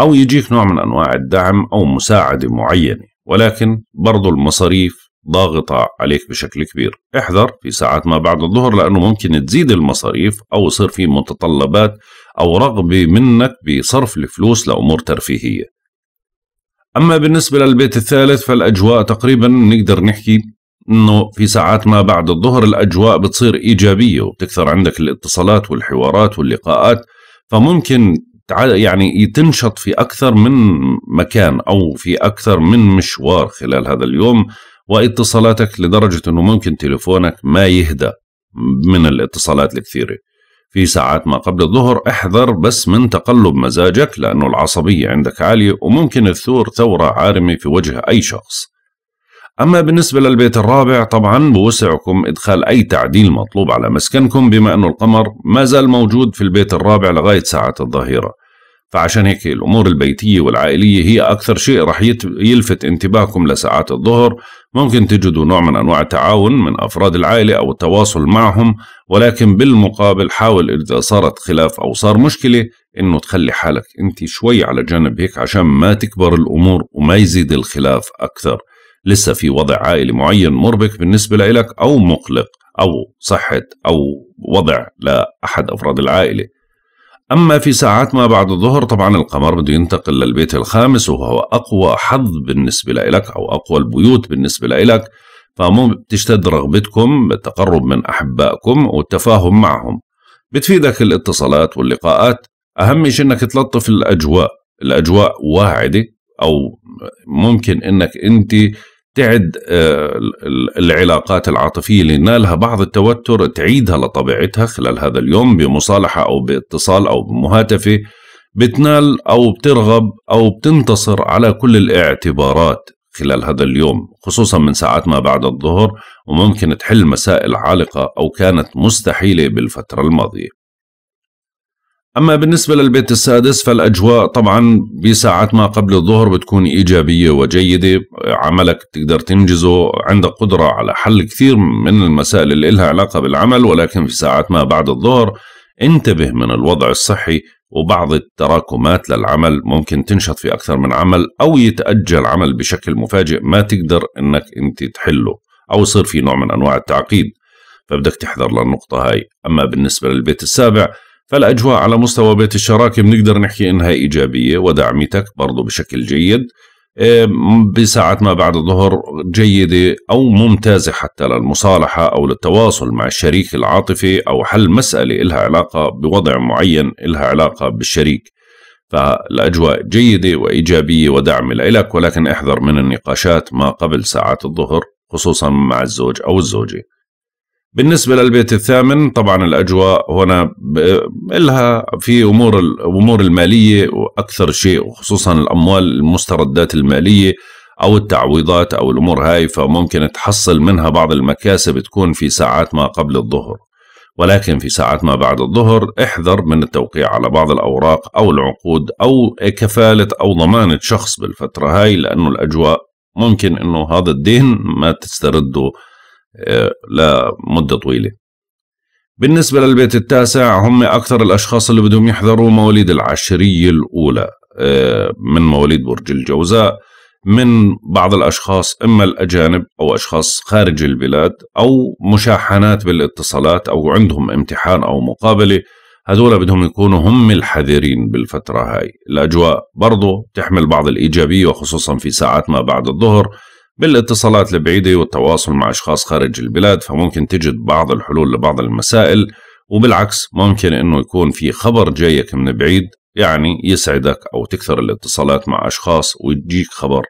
أو يجيك نوع من أنواع الدعم أو مساعدة معينة ولكن برضو المصاريف ضاغطة عليك بشكل كبير احذر في ساعات ما بعد الظهر لأنه ممكن تزيد المصاريف أو يصير في متطلبات أو رغبة منك بصرف الفلوس لأمور ترفيهية أما بالنسبة للبيت الثالث فالأجواء تقريبا نقدر نحكي انه في ساعات ما بعد الظهر الاجواء بتصير ايجابيه وبتكثر عندك الاتصالات والحوارات واللقاءات فممكن يعني تنشط في اكثر من مكان او في اكثر من مشوار خلال هذا اليوم واتصالاتك لدرجه انه ممكن تليفونك ما يهدى من الاتصالات الكثيره في ساعات ما قبل الظهر احذر بس من تقلب مزاجك لأنه العصبية عندك عالية وممكن تثور ثورة عارمة في وجه أي شخص أما بالنسبة للبيت الرابع طبعا بوسعكم إدخال أي تعديل مطلوب على مسكنكم بما أن القمر ما زال موجود في البيت الرابع لغاية ساعة الظهيرة فعشان هيك الأمور البيتية والعائلية هي أكثر شيء رح يلفت انتباهكم لساعات الظهر ممكن تجدوا نوع من أنواع التعاون من أفراد العائلة أو التواصل معهم ولكن بالمقابل حاول إذا صارت خلاف أو صار مشكلة إنه تخلي حالك أنت شوي على جنب هيك عشان ما تكبر الأمور وما يزيد الخلاف أكثر لسه في وضع عائلي معين مربك بالنسبة لإلك أو مقلق أو صحة أو وضع لأحد أفراد العائلة أما في ساعات ما بعد الظهر طبعا القمر بده ينتقل للبيت الخامس وهو أقوى حظ بالنسبة لإلك أو أقوى البيوت بالنسبة لإلك فمو بتشتد رغبتكم بالتقرب من أحبائكم والتفاهم معهم بتفيدك الاتصالات واللقاءات أهم شيء أنك تلطف الأجواء الأجواء واعدة أو ممكن أنك أنت تعد آه، العلاقات العاطفية اللي نالها بعض التوتر تعيدها لطبيعتها خلال هذا اليوم بمصالحة أو باتصال أو بمهاتفة بتنال أو بترغب أو بتنتصر على كل الاعتبارات خلال هذا اليوم خصوصا من ساعات ما بعد الظهر وممكن تحل مسائل عالقة أو كانت مستحيلة بالفترة الماضية أما بالنسبة للبيت السادس فالأجواء طبعا بساعات ما قبل الظهر بتكون إيجابية وجيدة عملك تقدر تنجزه عندك قدرة على حل كثير من المسائل اللي لها علاقة بالعمل ولكن في ساعات ما بعد الظهر انتبه من الوضع الصحي وبعض التراكمات للعمل ممكن تنشط في أكثر من عمل أو يتأجل عمل بشكل مفاجئ ما تقدر أنك أنت تحله أو يصير في نوع من أنواع التعقيد فبدك تحذر للنقطة هاي أما بالنسبة للبيت السابع فالأجواء على مستوى بيت الشراكة بنقدر نحكي إنها إيجابية ودعمتك برضو بشكل جيد بساعة ما بعد الظهر جيدة أو ممتازة حتى للمصالحة أو للتواصل مع الشريك العاطفي أو حل مسألة إلها علاقة بوضع معين إلها علاقة بالشريك فالأجواء جيدة وإيجابية ودعم لك ولكن احذر من النقاشات ما قبل ساعات الظهر خصوصا مع الزوج أو الزوجة بالنسبة للبيت الثامن طبعا الأجواء هنا لها في أمور الأمور المالية وأكثر شيء وخصوصا الأموال المستردات المالية أو التعويضات أو الأمور هاي فممكن تحصل منها بعض المكاسب تكون في ساعات ما قبل الظهر ولكن في ساعات ما بعد الظهر احذر من التوقيع على بعض الأوراق أو العقود أو كفالة أو ضمانة شخص بالفترة هاي لأنه الأجواء ممكن أنه هذا الدين ما تسترده إيه، لمدة طويلة بالنسبة للبيت التاسع هم أكثر الأشخاص اللي بدهم يحذروا مواليد العشرية الأولى إيه، من مواليد برج الجوزاء من بعض الأشخاص إما الأجانب أو أشخاص خارج البلاد أو مشاحنات بالاتصالات أو عندهم امتحان أو مقابلة هذول بدهم يكونوا هم الحذرين بالفترة هاي الأجواء برضو تحمل بعض الإيجابية وخصوصا في ساعات ما بعد الظهر بالاتصالات البعيدة والتواصل مع أشخاص خارج البلاد فممكن تجد بعض الحلول لبعض المسائل وبالعكس ممكن أنه يكون في خبر جايك من بعيد يعني يسعدك أو تكثر الاتصالات مع أشخاص ويجيك خبر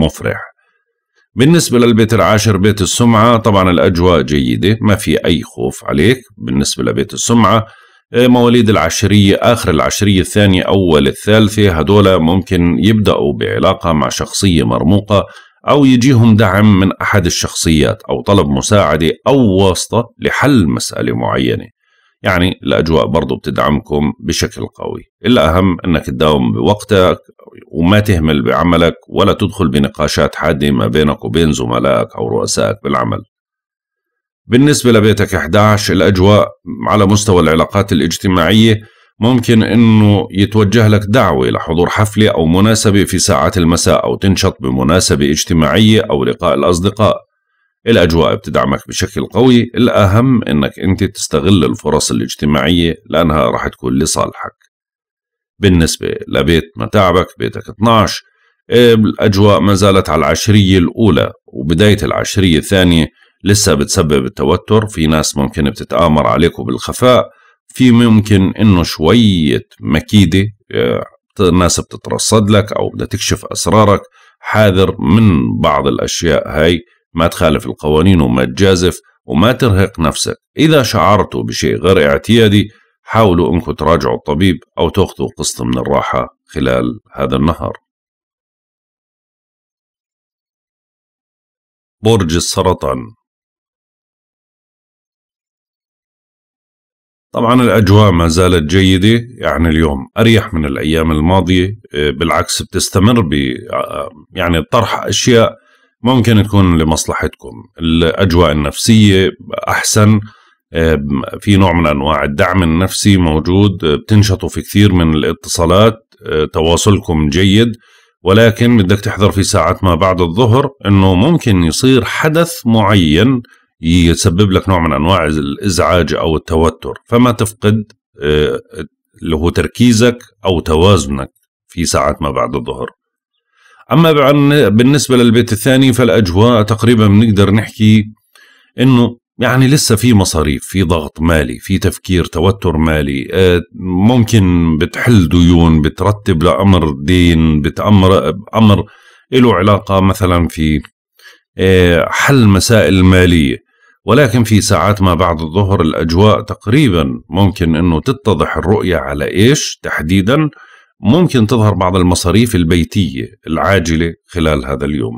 مفرح بالنسبة للبيت العاشر بيت السمعة طبعا الأجواء جيدة ما في أي خوف عليك بالنسبة لبيت السمعة آه، مواليد العشرية آخر العشرية الثانية أول الثالثة هدول ممكن يبدأوا بعلاقة مع شخصية مرموقة أو يجيهم دعم من أحد الشخصيات أو طلب مساعدة أو واسطة لحل مسألة معينة يعني الأجواء برضو بتدعمكم بشكل قوي الأهم أنك تداوم بوقتك وما تهمل بعملك ولا تدخل بنقاشات حادة ما بينك وبين زملائك أو رؤسائك بالعمل بالنسبة لبيتك 11 الأجواء على مستوى العلاقات الاجتماعية ممكن انه يتوجه لك دعوة لحضور حفلة او مناسبة في ساعات المساء او تنشط بمناسبة اجتماعية او لقاء الاصدقاء الاجواء بتدعمك بشكل قوي الاهم انك انت تستغل الفرص الاجتماعية لانها راح تكون لصالحك بالنسبة لبيت متاعبك بيتك 12 إيه، الأجواء ما زالت على العشرية الأولى وبداية العشرية الثانية لسه بتسبب التوتر في ناس ممكن بتتآمر عليكم بالخفاء في ممكن انه شويه مكيده آه، ناس بتترصد لك او بدها تكشف اسرارك حاذر من بعض الاشياء هاي ما تخالف القوانين وما تجازف وما ترهق نفسك إذا شعرتوا بشيء غير اعتيادي حاولوا أنكم تراجعوا الطبيب أو تأخذوا قسط من الراحة خلال هذا النهار برج السرطان طبعا الأجواء ما زالت جيدة يعني اليوم أريح من الأيام الماضية آه، بالعكس بتستمر ب آه، آه، يعني طرح أشياء ممكن تكون لمصلحتكم الأجواء النفسية أحسن في نوع من أنواع الدعم النفسي موجود بتنشطوا في كثير من الاتصالات تواصلكم جيد ولكن بدك تحضر في ساعات ما بعد الظهر أنه ممكن يصير حدث معين يسبب لك نوع من انواع الازعاج او التوتر فما تفقد آه، اللي هو تركيزك او توازنك في ساعات ما بعد الظهر اما بالنسبه للبيت الثاني فالاجواء تقريبا بنقدر نحكي انه يعني لسه في مصاريف في ضغط مالي في تفكير توتر مالي آه، ممكن بتحل ديون بترتب لامر دين بتامر امر له علاقه مثلا في آه، حل مسائل ماليه ولكن في ساعات ما بعد الظهر الأجواء تقريبا ممكن أنه تتضح الرؤية على إيش تحديدا ممكن تظهر بعض المصاريف البيتية العاجلة خلال هذا اليوم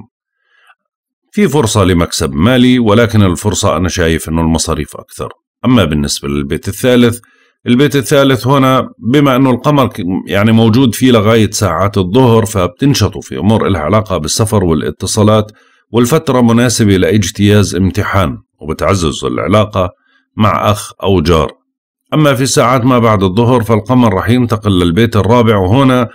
في فرصة لمكسب مالي ولكن الفرصة أنا شايف أنه المصاريف أكثر أما بالنسبة للبيت الثالث البيت الثالث هنا بما أنه القمر يعني موجود فيه لغاية ساعات الظهر فبتنشطوا في أمور لها علاقة بالسفر والاتصالات والفترة مناسبة لاجتياز امتحان وبتعزز العلاقة مع أخ أو جار أما في ساعات ما بعد الظهر فالقمر رح ينتقل للبيت الرابع وهنا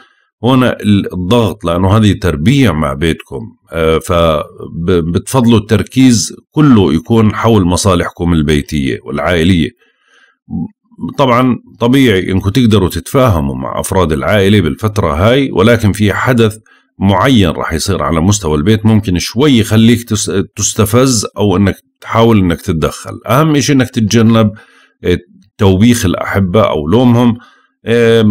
هنا الضغط لأنه هذه تربية مع بيتكم آه، فبتفضلوا التركيز كله يكون حول مصالحكم البيتية والعائلية طبعا طبيعي انكم تقدروا تتفاهموا مع افراد العائله بالفتره هاي ولكن في حدث معين راح يصير على مستوى البيت ممكن شوي يخليك تستفز او انك تحاول انك تتدخل اهم شيء انك تتجنب إيه، توبيخ الاحبه او لومهم إيه،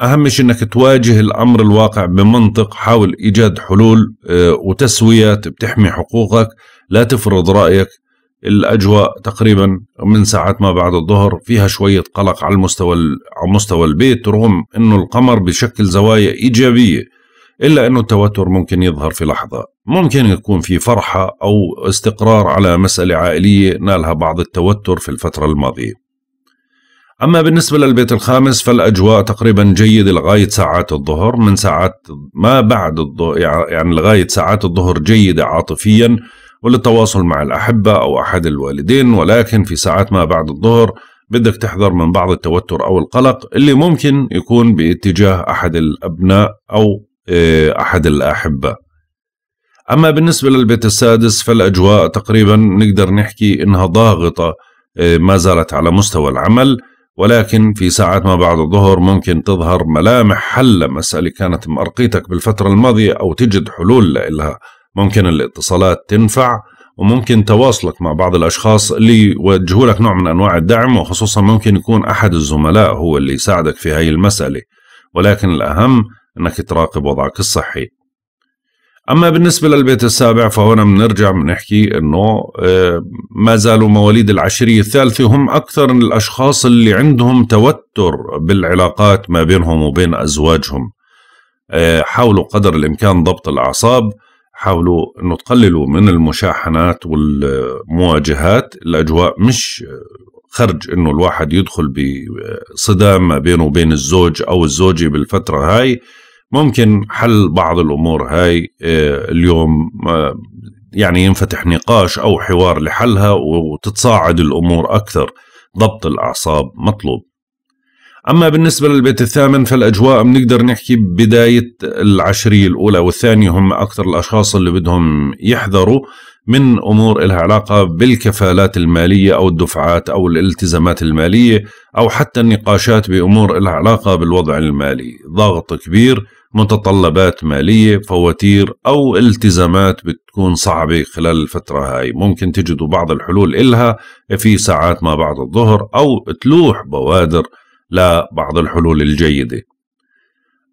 اهم شيء انك تواجه الامر الواقع بمنطق حاول ايجاد حلول إيه، وتسويات بتحمي حقوقك لا تفرض رايك الاجواء تقريبا من ساعات ما بعد الظهر فيها شويه قلق على المستوى على مستوى البيت رغم انه القمر بشكل زوايا ايجابيه إلا أنه التوتر ممكن يظهر في لحظة ممكن يكون في فرحة أو استقرار على مسألة عائلية نالها بعض التوتر في الفترة الماضية أما بالنسبة للبيت الخامس فالأجواء تقريبا جيدة لغاية ساعات الظهر من ساعات ما بعد الظهر يعني لغاية ساعات الظهر جيدة عاطفيا وللتواصل مع الأحبة أو أحد الوالدين ولكن في ساعات ما بعد الظهر بدك تحذر من بعض التوتر أو القلق اللي ممكن يكون باتجاه أحد الأبناء أو إيه، أحد الأحبة أما بالنسبة للبيت السادس فالأجواء تقريبا نقدر نحكي إنها ضاغطة إيه، ما زالت على مستوى العمل ولكن في ساعات ما بعد الظهر ممكن تظهر ملامح حل مسألة كانت مأرقيتك بالفترة الماضية أو تجد حلول لها ممكن الاتصالات تنفع وممكن تواصلك مع بعض الأشخاص اللي يوجهوا لك نوع من أنواع الدعم وخصوصا ممكن يكون أحد الزملاء هو اللي يساعدك في هاي المسألة ولكن الأهم انك تراقب وضعك الصحي اما بالنسبه للبيت السابع فهنا بنرجع بنحكي انه آه، ما زالوا مواليد العشريه الثالثه هم اكثر من الاشخاص اللي عندهم توتر بالعلاقات ما بينهم وبين ازواجهم آه، حاولوا قدر الامكان ضبط الاعصاب حاولوا انه تقللوا من المشاحنات والمواجهات الاجواء مش خرج انه الواحد يدخل بصدام ما بينه وبين الزوج او الزوجه بالفتره هاي ممكن حل بعض الامور هاي آه، اليوم آه، يعني ينفتح نقاش او حوار لحلها وتتصاعد الامور اكثر ضبط الاعصاب مطلوب اما بالنسبه للبيت الثامن فالاجواء بنقدر نحكي بدايه العشريه الاولى والثانيه هم اكثر الاشخاص اللي بدهم يحذروا من امور لها علاقه بالكفالات الماليه او الدفعات او الالتزامات الماليه او حتى النقاشات بامور لها علاقه بالوضع المالي، ضغط كبير متطلبات مالية فواتير أو التزامات بتكون صعبة خلال الفترة هاي ممكن تجدوا بعض الحلول إلها في ساعات ما بعد الظهر أو تلوح بوادر لبعض الحلول الجيدة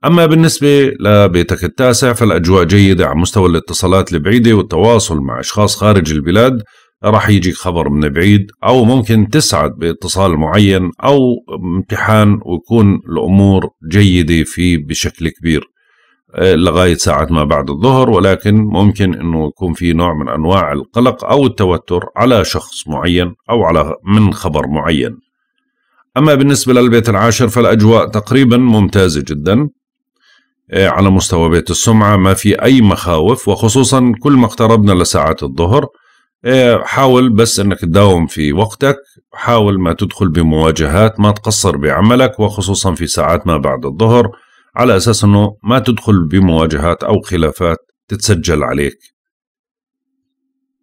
أما بالنسبة لبيتك التاسع فالأجواء جيدة على مستوى الاتصالات البعيدة والتواصل مع أشخاص خارج البلاد راح يجيك خبر من بعيد او ممكن تسعد باتصال معين او امتحان ويكون الامور جيده فيه بشكل كبير آه، لغايه ساعه ما بعد الظهر ولكن ممكن انه يكون في نوع من انواع القلق او التوتر على شخص معين او على من خبر معين. اما بالنسبه للبيت العاشر فالاجواء تقريبا ممتازه جدا. آه، على مستوى بيت السمعه ما في اي مخاوف وخصوصا كل ما اقتربنا لساعات الظهر إيه، حاول بس انك تداوم في وقتك حاول ما تدخل بمواجهات ما تقصر بعملك وخصوصا في ساعات ما بعد الظهر على اساس انه ما تدخل بمواجهات او خلافات تتسجل عليك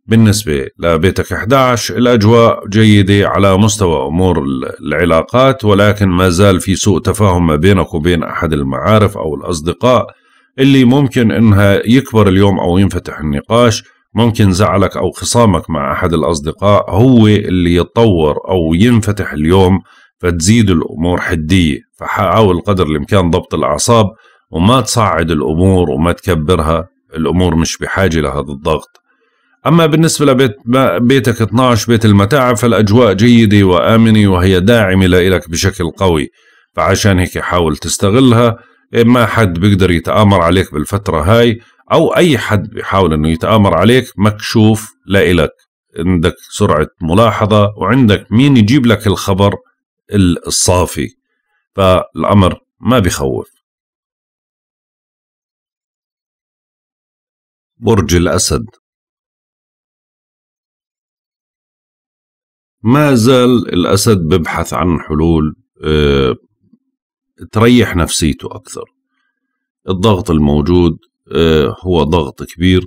بالنسبة لبيتك 11 الأجواء جيدة على مستوى أمور العلاقات ولكن ما زال في سوء تفاهم ما بينك وبين أحد المعارف أو الأصدقاء اللي ممكن إنها يكبر اليوم أو ينفتح النقاش ممكن زعلك أو خصامك مع أحد الأصدقاء هو اللي يتطور أو ينفتح اليوم فتزيد الأمور حدية فحاول قدر الإمكان ضبط الأعصاب وما تصعد الأمور وما تكبرها الأمور مش بحاجة لهذا الضغط أما بالنسبة لبيت بيتك 12 بيت المتاعب فالأجواء جيدة وآمنة وهي داعمة لإلك بشكل قوي فعشان هيك حاول تستغلها إيه، ما حد بيقدر يتآمر عليك بالفترة هاي او اي حد بيحاول انه يتامر عليك مكشوف لإلك عندك سرعه ملاحظه وعندك مين يجيب لك الخبر الصافي فالامر ما بخوف برج الاسد ما زال الاسد ببحث عن حلول آه، تريح نفسيته اكثر الضغط الموجود آه، هو ضغط كبير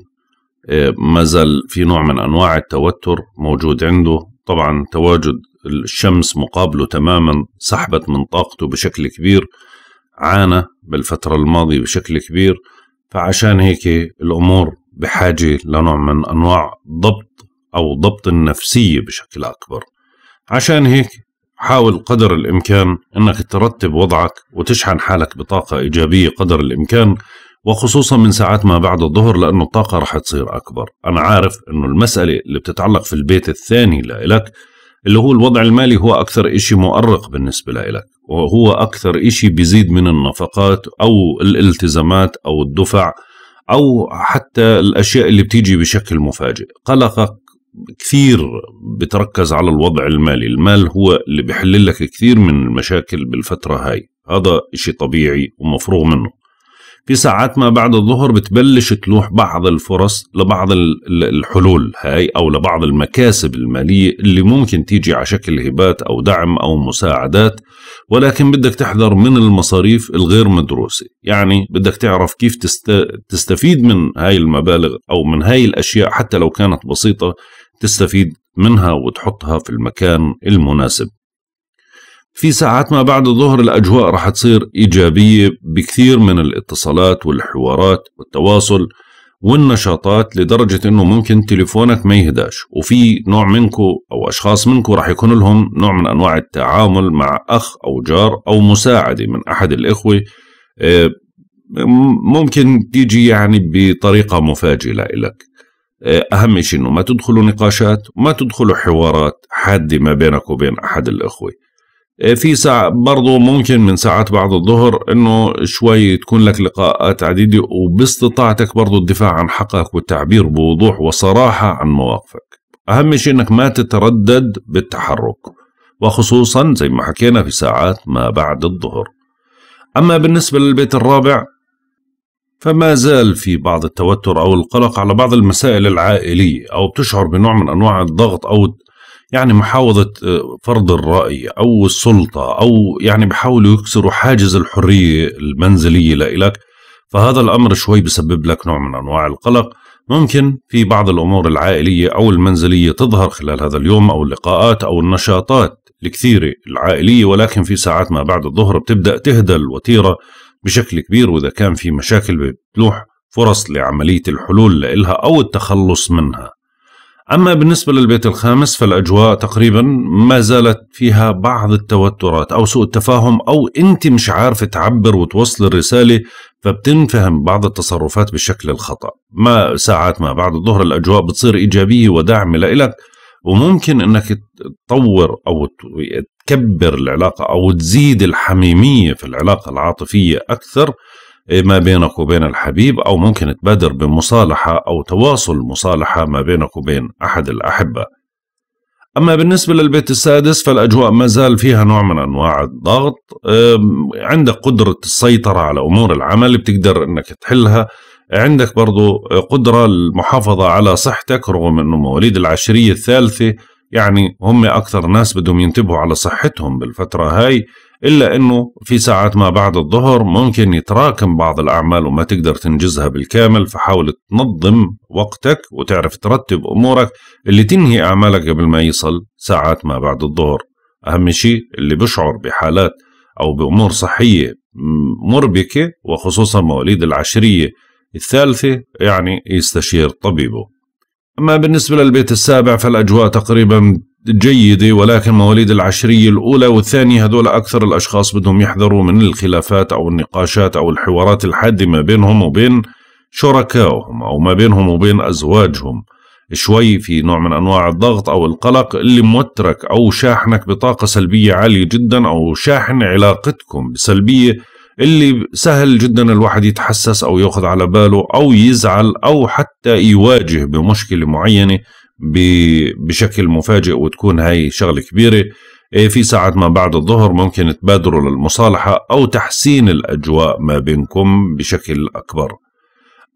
آه، ما زال في نوع من انواع التوتر موجود عنده طبعا تواجد الشمس مقابله تماما سحبت من طاقته بشكل كبير عانى بالفتره الماضيه بشكل كبير فعشان هيك الامور بحاجه لنوع من انواع ضبط او ضبط النفسيه بشكل اكبر عشان هيك حاول قدر الامكان انك ترتب وضعك وتشحن حالك بطاقه ايجابيه قدر الامكان وخصوصا من ساعات ما بعد الظهر لأنه الطاقة رح تصير أكبر أنا عارف أنه المسألة اللي بتتعلق في البيت الثاني لإلك اللي هو الوضع المالي هو أكثر إشي مؤرق بالنسبة لإلك وهو أكثر إشي بيزيد من النفقات أو الالتزامات أو الدفع أو حتى الأشياء اللي بتيجي بشكل مفاجئ قلقك كثير بتركز على الوضع المالي المال هو اللي بيحللك لك كثير من المشاكل بالفترة هاي هذا إشي طبيعي ومفروغ منه في ساعات ما بعد الظهر بتبلش تلوح بعض الفرص لبعض الحلول هاي أو لبعض المكاسب المالية اللي ممكن تيجي على شكل هبات أو دعم أو مساعدات ولكن بدك تحذر من المصاريف الغير مدروسة يعني بدك تعرف كيف تستفيد من هاي المبالغ أو من هاي الأشياء حتى لو كانت بسيطة تستفيد منها وتحطها في المكان المناسب في ساعات ما بعد الظهر الأجواء رح تصير إيجابية بكثير من الاتصالات والحوارات والتواصل والنشاطات لدرجة أنه ممكن تليفونك ما يهداش وفي نوع منكو أو أشخاص منكو رح يكون لهم نوع من أنواع التعامل مع أخ أو جار أو مساعدة من أحد الإخوة آه، ممكن تيجي يعني بطريقة مفاجئة لك آه، أهم شيء أنه ما تدخلوا نقاشات ما تدخلوا حوارات حادة ما بينك وبين أحد الإخوة آه، في ساعة برضو ممكن من ساعات بعد الظهر انه شوي تكون لك لقاءات عديدة وباستطاعتك برضو الدفاع عن حقك والتعبير بوضوح وصراحة عن مواقفك اهم شيء انك ما تتردد بالتحرك وخصوصا زي ما حكينا في ساعات ما بعد الظهر اما بالنسبة للبيت الرابع فما زال في بعض التوتر او القلق على بعض المسائل العائلية او بتشعر بنوع من انواع الضغط او يعني محاولة آه، فرض الرأي أو السلطة أو يعني بحاولوا يكسروا حاجز الحرية المنزلية لإلك فهذا الأمر شوي بسبب لك نوع من أنواع القلق ممكن في بعض الأمور العائلية أو المنزلية تظهر خلال هذا اليوم أو اللقاءات أو النشاطات الكثيرة العائلية ولكن في ساعات ما بعد الظهر بتبدأ تهدى الوتيرة بشكل كبير وإذا كان في مشاكل بتلوح فرص لعملية الحلول لإلها أو التخلص منها أما بالنسبة للبيت الخامس فالأجواء تقريبا ما زالت فيها بعض التوترات أو سوء التفاهم أو أنت مش عارفة تعبر وتوصل الرسالة فبتنفهم بعض التصرفات بالشكل الخطأ ما ساعات ما بعد الظهر الأجواء بتصير إيجابية وداعمة لإلك وممكن أنك تطور أو تكبر العلاقة أو تزيد الحميمية في العلاقة العاطفية أكثر ما بينك وبين الحبيب أو ممكن تبادر بمصالحة أو تواصل مصالحة ما بينك وبين أحد الأحبة أما بالنسبة للبيت السادس فالأجواء ما زال فيها نوع من أنواع الضغط عندك قدرة السيطرة على أمور العمل بتقدر أنك تحلها عندك برضو قدرة المحافظة على صحتك رغم أنه مواليد العشرية الثالثة يعني هم أكثر ناس بدهم ينتبهوا على صحتهم بالفترة هاي إلا أنه في ساعات ما بعد الظهر ممكن يتراكم بعض الأعمال وما تقدر تنجزها بالكامل فحاول تنظم وقتك وتعرف ترتب أمورك اللي تنهي أعمالك قبل ما يصل ساعات ما بعد الظهر أهم شيء اللي بشعر بحالات أو بأمور صحية مربكة وخصوصا مواليد العشرية الثالثة يعني يستشير طبيبه أما بالنسبة للبيت السابع فالأجواء تقريبا جيدة ولكن مواليد العشرية الأولى والثانية هذول أكثر الأشخاص بدهم يحذروا من الخلافات أو النقاشات أو الحوارات الحادة ما بينهم وبين شركائهم أو ما بينهم وبين أزواجهم شوي في نوع من أنواع الضغط أو القلق اللي موترك أو شاحنك بطاقة سلبية عالية جدا أو شاحن علاقتكم بسلبية اللي سهل جدا الواحد يتحسس أو يأخذ على باله أو يزعل أو حتى يواجه بمشكلة معينة بشكل مفاجئ وتكون هاي شغلة كبيرة إيه، في ساعة ما بعد الظهر ممكن تبادروا للمصالحة أو تحسين الأجواء ما بينكم بشكل أكبر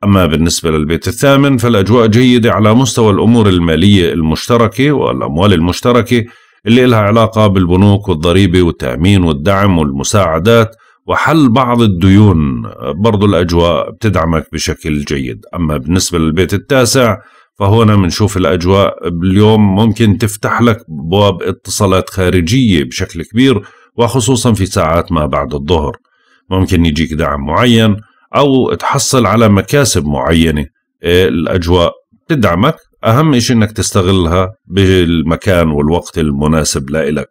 أما بالنسبة للبيت الثامن فالأجواء جيدة على مستوى الأمور المالية المشتركة والأموال المشتركة اللي لها علاقة بالبنوك والضريبة والتأمين والدعم والمساعدات وحل بعض الديون برضو الأجواء بتدعمك بشكل جيد أما بالنسبة للبيت التاسع فهنا بنشوف الاجواء اليوم ممكن تفتح لك ابواب اتصالات خارجيه بشكل كبير وخصوصا في ساعات ما بعد الظهر ممكن يجيك دعم معين او تحصل على مكاسب معينه إيه، الاجواء تدعمك اهم شيء انك تستغلها بالمكان والوقت المناسب لإلك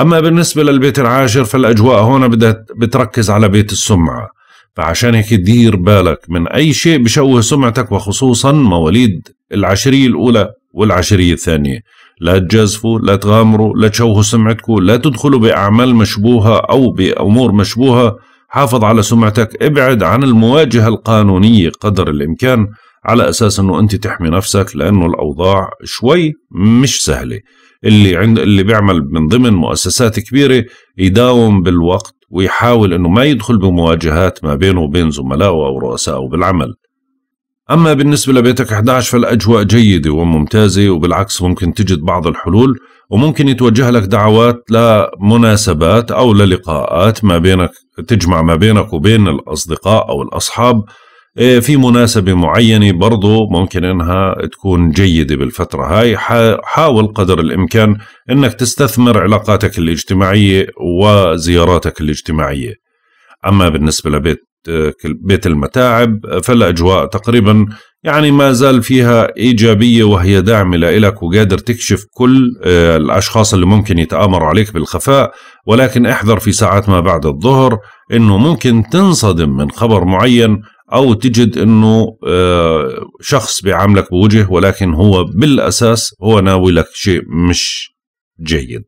اما بالنسبه للبيت العاشر فالاجواء هون بدها بتركز على بيت السمعه فعشان هيك دير بالك من أي شيء بشوه سمعتك وخصوصا مواليد العشرية الأولى والعشرية الثانية لا تجازفوا لا تغامروا لا تشوهوا سمعتكم لا تدخلوا بأعمال مشبوهة أو بأمور مشبوهة حافظ على سمعتك ابعد عن المواجهة القانونية قدر الإمكان على أساس أنه أنت تحمي نفسك لأنه الأوضاع شوي مش سهلة اللي عند اللي بيعمل من ضمن مؤسسات كبيرة يداوم بالوقت ويحاول أنه ما يدخل بمواجهات ما بينه وبين زملائه أو رؤسائه بالعمل أما بالنسبة لبيتك 11 فالأجواء جيدة وممتازة وبالعكس ممكن تجد بعض الحلول وممكن يتوجه لك دعوات لمناسبات أو للقاءات ما بينك تجمع ما بينك وبين الأصدقاء أو الأصحاب إيه، في مناسبة معينة برضو ممكن انها تكون جيدة بالفترة هاي حاول قدر الامكان انك تستثمر علاقاتك الاجتماعية وزياراتك الاجتماعية اما بالنسبة لبيت بيت المتاعب فالاجواء تقريبا يعني ما زال فيها ايجابية وهي داعمة لك وقادر تكشف كل آه، الاشخاص اللي ممكن يتآمروا عليك بالخفاء ولكن احذر في ساعات ما بعد الظهر انه ممكن تنصدم من خبر معين او تجد انه آه، شخص بيعاملك بوجه ولكن هو بالاساس هو ناوي لك شيء مش جيد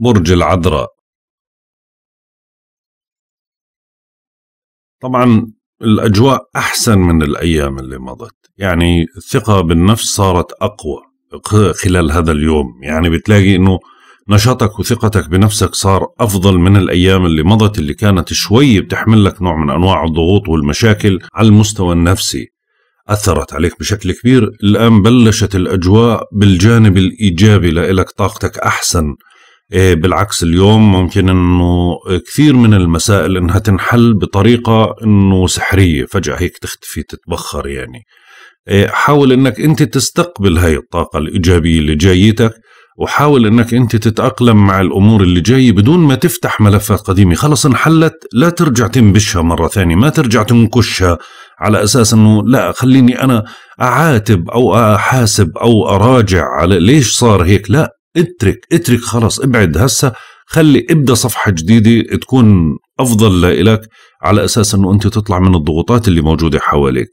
برج العذراء طبعا الاجواء احسن من الايام اللي مضت يعني الثقه بالنفس صارت اقوى خلال هذا اليوم يعني بتلاقي انه نشاطك وثقتك بنفسك صار أفضل من الأيام اللي مضت اللي كانت شوي بتحمل لك نوع من أنواع الضغوط والمشاكل على المستوى النفسي أثرت عليك بشكل كبير الآن بلشت الأجواء بالجانب الإيجابي لإلك طاقتك أحسن إيه، بالعكس اليوم ممكن انه كثير من المسائل انها تنحل بطريقه انه سحريه فجاه هيك تختفي تتبخر يعني إيه، حاول انك انت تستقبل هاي الطاقه الايجابيه اللي جايتك وحاول انك انت تتاقلم مع الامور اللي جايه بدون ما تفتح ملفات قديمه خلص انحلت لا ترجع تنبشها مره ثانيه ما ترجع تنكشها على اساس انه لا خليني انا اعاتب او احاسب او اراجع على ليش صار هيك لا اترك اترك خلص ابعد هسه خلي ابدا صفحه جديده تكون افضل لإلك على اساس انه انت تطلع من الضغوطات اللي موجوده حواليك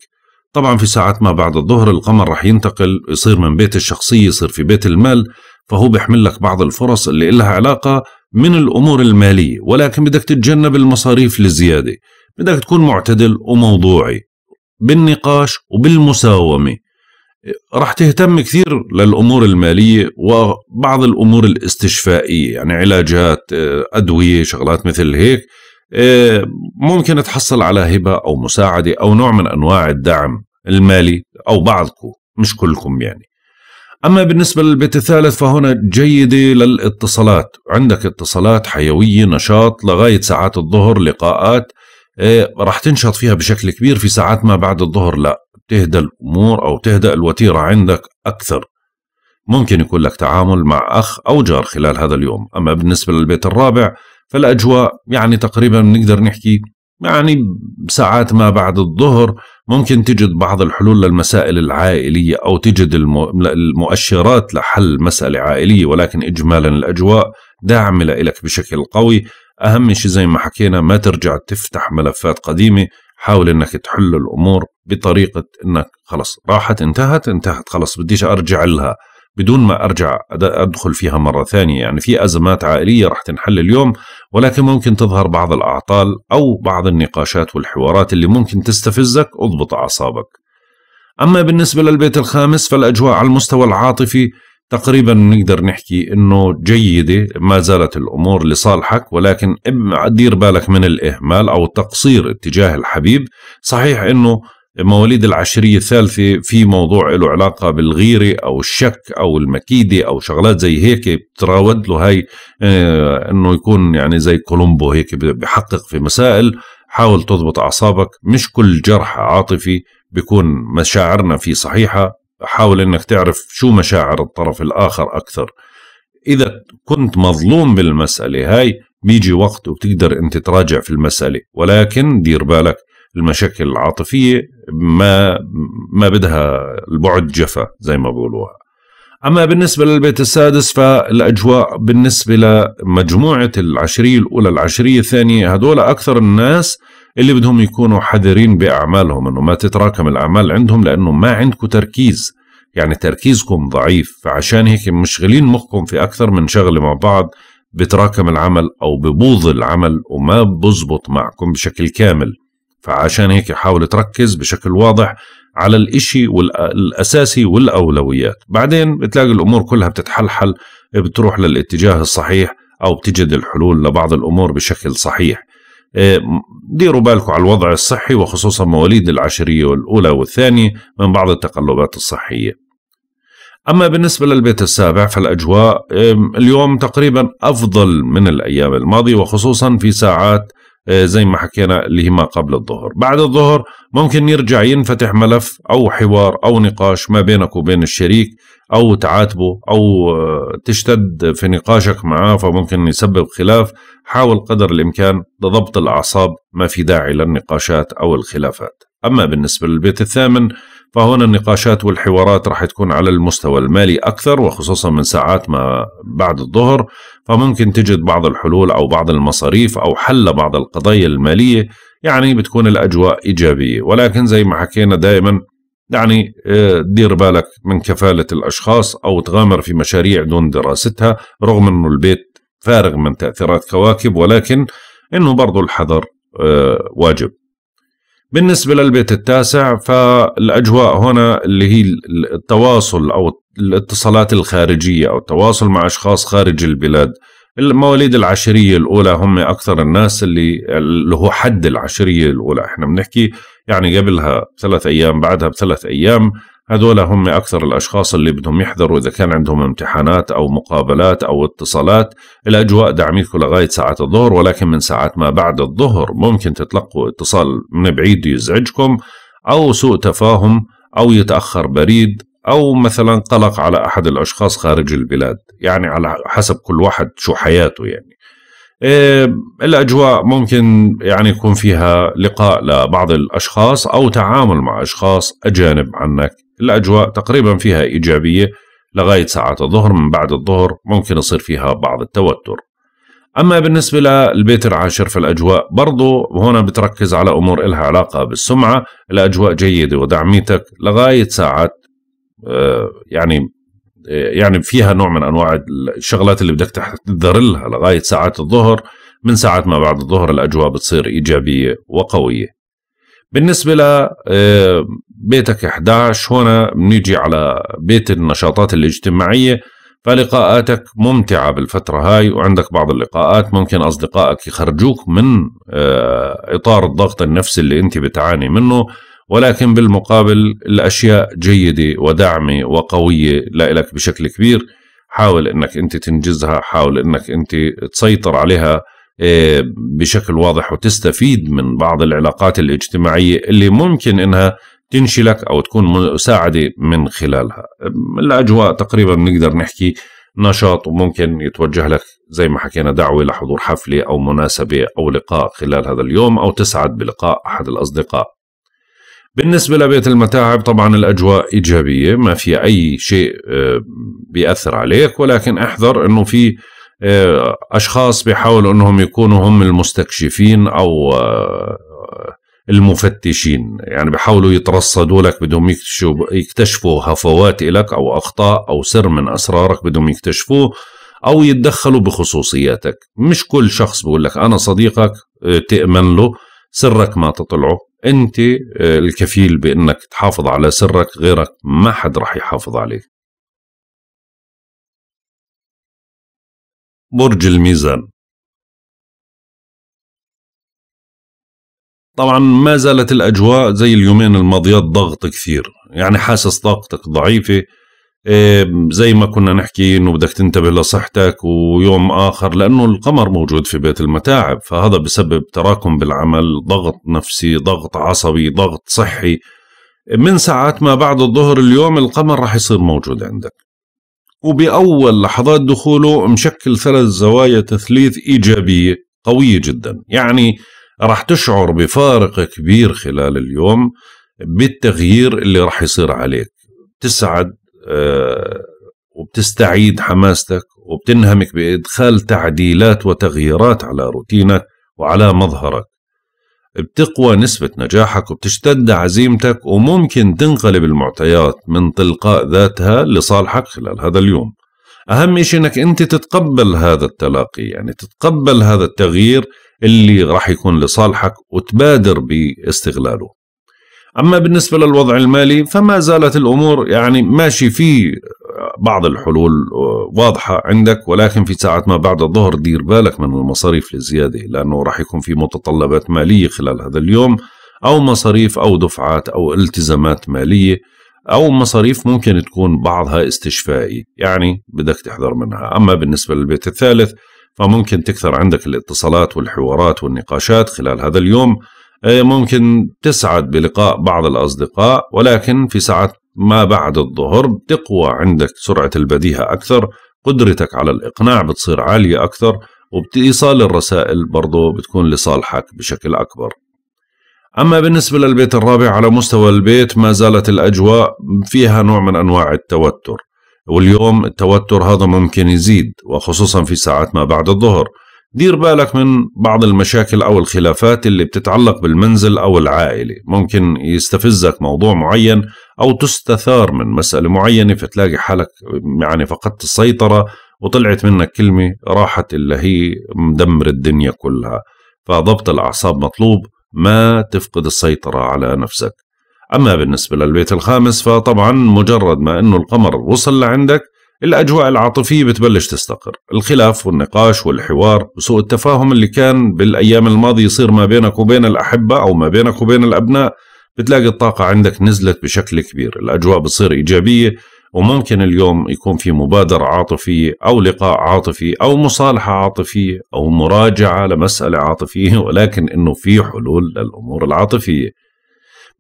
طبعا في ساعات ما بعد الظهر القمر رح ينتقل يصير من بيت الشخصيه يصير في بيت المال فهو بيحمل لك بعض الفرص اللي إلها علاقة من الأمور المالية ولكن بدك تتجنب المصاريف الزيادة بدك تكون معتدل وموضوعي بالنقاش وبالمساومة رح تهتم كثير للأمور المالية وبعض الأمور الاستشفائية يعني علاجات أدوية شغلات مثل هيك ممكن تحصل على هبة أو مساعدة أو نوع من أنواع الدعم المالي أو بعضكم مش كلكم يعني أما بالنسبة للبيت الثالث فهنا جيدة للاتصالات عندك اتصالات حيوية نشاط لغاية ساعات الظهر لقاءات إيه، راح تنشط فيها بشكل كبير في ساعات ما بعد الظهر لا تهدى الأمور أو تهدى الوتيرة عندك أكثر ممكن يكون لك تعامل مع أخ أو جار خلال هذا اليوم أما بالنسبة للبيت الرابع فالأجواء يعني تقريبا بنقدر نحكي يعني ساعات ما بعد الظهر ممكن تجد بعض الحلول للمسائل العائلية أو تجد المؤشرات لحل مسألة عائلية ولكن إجمالا الأجواء داعمة لك بشكل قوي أهم شيء زي ما حكينا ما ترجع تفتح ملفات قديمة حاول انك تحل الامور بطريقه انك خلص راحت انتهت انتهت خلص بديش ارجع لها بدون ما ارجع ادخل فيها مره ثانيه يعني في ازمات عائليه رح تنحل اليوم ولكن ممكن تظهر بعض الأعطال أو بعض النقاشات والحوارات اللي ممكن تستفزك اضبط أعصابك أما بالنسبة للبيت الخامس فالأجواء على المستوى العاطفي تقريبا نقدر نحكي انه جيدة ما زالت الامور لصالحك ولكن دير بالك من الاهمال او التقصير اتجاه الحبيب صحيح انه مواليد العشرية الثالثة في موضوع له علاقة بالغيرة أو الشك أو المكيدة أو شغلات زي هيك بتراود له هاي آه، أنه يكون يعني زي كولومبو هيك بحقق في مسائل حاول تضبط أعصابك مش كل جرح عاطفي بيكون مشاعرنا فيه صحيحة حاول أنك تعرف شو مشاعر الطرف الآخر أكثر إذا كنت مظلوم بالمسألة هاي بيجي وقت وبتقدر أنت تراجع في المسألة ولكن دير بالك المشاكل العاطفيه ما ما بدها البعد جفا زي ما بقولوها اما بالنسبه للبيت السادس فالاجواء بالنسبه لمجموعه العشريه الاولى العشريه الثانيه هدول اكثر الناس اللي بدهم يكونوا حذرين باعمالهم انه ما تتراكم الاعمال عندهم لانه ما عندكم تركيز يعني تركيزكم ضعيف فعشان هيك مشغلين مخكم في اكثر من شغله مع بعض بتراكم العمل او ببوظ العمل وما بزبط معكم بشكل كامل فعشان هيك حاول تركز بشكل واضح على الإشي والأساسي والأولويات بعدين بتلاقي الأمور كلها بتتحلحل بتروح للاتجاه الصحيح أو بتجد الحلول لبعض الأمور بشكل صحيح آه، ديروا بالكم على الوضع الصحي وخصوصا مواليد العشرية والأولى والثانية من بعض التقلبات الصحية أما بالنسبة للبيت السابع فالأجواء اليوم تقريبا أفضل من الأيام الماضية وخصوصا في ساعات آه، زي ما حكينا اللي هي ما قبل الظهر بعد الظهر ممكن يرجع ينفتح ملف أو حوار أو نقاش ما بينك وبين الشريك أو تعاتبه أو آه، تشتد في نقاشك معاه فممكن يسبب خلاف حاول قدر الإمكان لضبط الأعصاب ما في داعي للنقاشات أو الخلافات أما بالنسبة للبيت الثامن فهنا النقاشات والحوارات راح تكون على المستوى المالي أكثر وخصوصا من ساعات ما بعد الظهر فممكن تجد بعض الحلول أو بعض المصاريف أو حل بعض القضايا المالية يعني بتكون الأجواء إيجابية ولكن زي ما حكينا دائما يعني آه، دير بالك من كفالة الأشخاص أو تغامر في مشاريع دون دراستها رغم أنه البيت فارغ من تأثيرات كواكب ولكن أنه برضو الحذر آه، واجب بالنسبة للبيت التاسع فالأجواء هنا اللي هي التواصل أو الاتصالات الخارجية أو التواصل مع أشخاص خارج البلاد المواليد العشرية الأولى هم أكثر الناس اللي اللي هو حد العشرية الأولى احنا بنحكي يعني قبلها بثلاث أيام بعدها بثلاث أيام هذول هم أكثر الأشخاص اللي بدهم يحضروا إذا كان عندهم امتحانات أو مقابلات أو اتصالات الأجواء دعميكم لغاية ساعة الظهر ولكن من ساعات ما بعد الظهر ممكن تتلقوا اتصال من بعيد يزعجكم أو سوء تفاهم أو يتأخر بريد أو مثلا قلق على أحد الأشخاص خارج البلاد يعني على حسب كل واحد شو حياته يعني إيه الأجواء ممكن يعني يكون فيها لقاء لبعض الأشخاص أو تعامل مع أشخاص أجانب عنك الأجواء تقريبا فيها إيجابية لغاية ساعات الظهر من بعد الظهر ممكن يصير فيها بعض التوتر أما بالنسبة للبيت العاشر فالأجواء برضو هنا بتركز على أمور إلها علاقة بالسمعة الأجواء جيدة ودعميتك لغاية ساعات آه، يعني آه، يعني فيها نوع من أنواع الشغلات اللي بدك تحذر لها لغاية ساعات الظهر من ساعات ما بعد الظهر الأجواء بتصير إيجابية وقوية بالنسبة ل آه، بيتك 11 هنا بنيجي على بيت النشاطات الاجتماعية فلقاءاتك ممتعة بالفترة هاي وعندك بعض اللقاءات ممكن أصدقائك يخرجوك من آه، إطار الضغط النفسي اللي أنت بتعاني منه ولكن بالمقابل الأشياء جيدة وداعمة وقوية لإلك بشكل كبير حاول أنك أنت تنجزها حاول أنك أنت تسيطر عليها آه، بشكل واضح وتستفيد من بعض العلاقات الاجتماعية اللي ممكن أنها تنشلك أو تكون مساعدة من خلالها الأجواء تقريبا نقدر نحكي نشاط وممكن يتوجه لك زي ما حكينا دعوة لحضور حفلة أو مناسبة أو لقاء خلال هذا اليوم أو تسعد بلقاء أحد الأصدقاء بالنسبة لبيت المتاعب طبعا الأجواء إيجابية ما في أي شيء آه، بيأثر عليك ولكن احذر أنه في آه، أشخاص بيحاولوا أنهم يكونوا هم المستكشفين أو آه، المفتشين يعني بحاولوا يترصدوا لك بدهم يكتشفوا هفوات لك أو أخطاء أو سر من أسرارك بدهم يكتشفوه أو يتدخلوا بخصوصياتك مش كل شخص بقول لك أنا صديقك آه، تأمن له سرك ما تطلعه أنت آه، الكفيل بأنك تحافظ على سرك غيرك ما حد راح يحافظ عليه برج الميزان طبعا ما زالت الاجواء زي اليومين الماضيات ضغط كثير يعني حاسس طاقتك ضعيفه إيه، زي ما كنا نحكي انه بدك تنتبه لصحتك ويوم اخر لانه القمر موجود في بيت المتاعب فهذا بسبب تراكم بالعمل ضغط نفسي ضغط عصبي ضغط صحي من ساعات ما بعد الظهر اليوم القمر راح يصير موجود عندك وبأول لحظات دخوله مشكل ثلاث زوايا تثليث إيجابية قوية جدا يعني راح تشعر بفارق كبير خلال اليوم بالتغيير اللي راح يصير عليك بتسعد آه، وبتستعيد حماستك وبتنهمك بإدخال تعديلات وتغييرات على روتينك وعلى مظهرك بتقوى نسبة نجاحك وبتشتد عزيمتك وممكن تنقلب المعطيات من تلقاء ذاتها لصالحك خلال هذا اليوم أهم شيء أنك أنت تتقبل هذا التلاقي يعني تتقبل هذا التغيير اللي راح يكون لصالحك وتبادر باستغلاله أما بالنسبة للوضع المالي فما زالت الأمور يعني ماشي في بعض الحلول واضحة عندك ولكن في ساعة ما بعد الظهر دير بالك من المصاريف الزيادة لأنه راح يكون في متطلبات مالية خلال هذا اليوم أو مصاريف أو دفعات أو التزامات مالية أو مصاريف ممكن تكون بعضها استشفائي يعني بدك تحذر منها أما بالنسبة للبيت الثالث فممكن تكثر عندك الاتصالات والحوارات والنقاشات خلال هذا اليوم آه، ممكن تسعد بلقاء بعض الأصدقاء ولكن في ساعات ما بعد الظهر بتقوى عندك سرعة البديهة أكثر قدرتك على الإقناع بتصير عالية أكثر وبإيصال الرسائل برضو بتكون لصالحك بشكل أكبر أما بالنسبة للبيت الرابع على مستوى البيت ما زالت الأجواء فيها نوع من أنواع التوتر واليوم التوتر هذا ممكن يزيد وخصوصا في ساعات ما بعد الظهر دير بالك من بعض المشاكل أو الخلافات اللي بتتعلق بالمنزل أو العائلة ممكن يستفزك موضوع معين أو تستثار من مسألة معينة فتلاقي حالك يعني فقدت السيطرة وطلعت منك كلمة راحت اللي هي مدمر الدنيا كلها فضبط الأعصاب مطلوب ما تفقد السيطرة على نفسك أما بالنسبة للبيت الخامس فطبعا مجرد ما أنه القمر وصل لعندك الأجواء العاطفية بتبلش تستقر الخلاف والنقاش والحوار وسوء التفاهم اللي كان بالأيام الماضية يصير ما بينك وبين الأحبة أو ما بينك وبين الأبناء بتلاقي الطاقة عندك نزلت بشكل كبير الأجواء بتصير إيجابية وممكن اليوم يكون في مبادرة عاطفية أو لقاء عاطفي أو مصالحة عاطفية أو مراجعة لمسألة عاطفية ولكن أنه في حلول للأمور العاطفية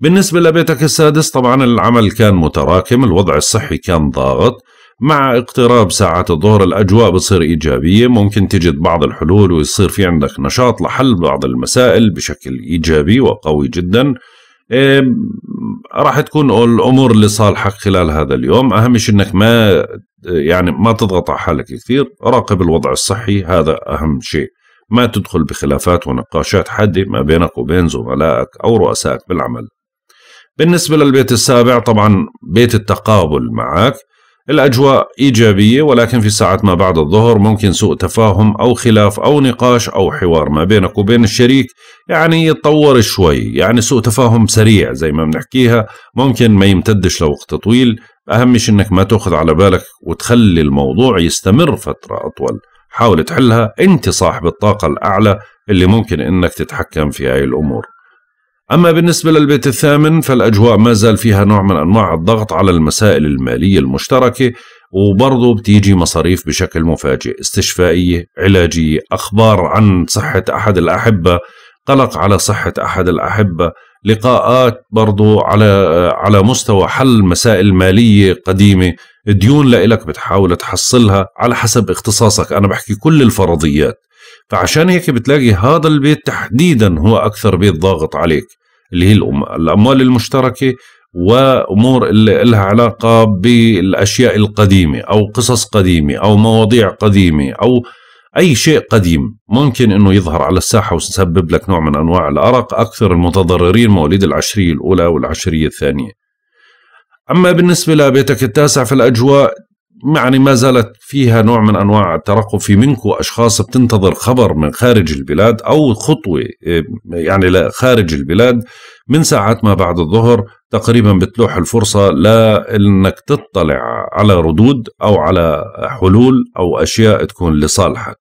بالنسبة لبيتك السادس طبعا العمل كان متراكم الوضع الصحي كان ضاغط مع اقتراب ساعات الظهر الأجواء بتصير إيجابية ممكن تجد بعض الحلول ويصير في عندك نشاط لحل بعض المسائل بشكل إيجابي وقوي جدا راح تكون الأمور لصالحك خلال هذا اليوم أهم شيء أنك ما يعني ما تضغط على حالك كثير راقب الوضع الصحي هذا أهم شيء ما تدخل بخلافات ونقاشات حادة ما بينك وبين زملائك أو رؤسائك بالعمل بالنسبة للبيت السابع طبعا بيت التقابل معك الأجواء إيجابية ولكن في ساعات ما بعد الظهر ممكن سوء تفاهم أو خلاف أو نقاش أو حوار ما بينك وبين الشريك يعني يتطور شوي يعني سوء تفاهم سريع زي ما بنحكيها ممكن ما يمتدش لوقت طويل أهم شيء إنك ما تأخذ على بالك وتخلي الموضوع يستمر فترة أطول حاول تحلها أنت صاحب الطاقة الأعلى اللي ممكن إنك تتحكم في هاي الأمور أما بالنسبة للبيت الثامن فالأجواء ما زال فيها نوع من أنواع الضغط على المسائل المالية المشتركة وبرضه بتيجي مصاريف بشكل مفاجئ استشفائية علاجية أخبار عن صحة أحد الأحبة قلق على صحة أحد الأحبة لقاءات برضو على على مستوى حل مسائل مالية قديمة ديون لإلك بتحاول تحصلها على حسب اختصاصك أنا بحكي كل الفرضيات فعشان هيك بتلاقي هذا البيت تحديدا هو اكثر بيت ضاغط عليك اللي هي الاموال المشتركه وامور اللي لها علاقه بالاشياء القديمه او قصص قديمه او مواضيع قديمه او اي شيء قديم ممكن انه يظهر على الساحه ويسبب لك نوع من انواع الارق اكثر المتضررين مواليد العشريه الاولى والعشريه الثانيه. اما بالنسبه لبيتك التاسع فالاجواء يعني ما زالت فيها نوع من انواع الترقب في منكم اشخاص بتنتظر خبر من خارج البلاد او خطوه يعني لخارج البلاد من ساعات ما بعد الظهر تقريبا بتلوح الفرصه لا انك تطلع على ردود او على حلول او اشياء تكون لصالحك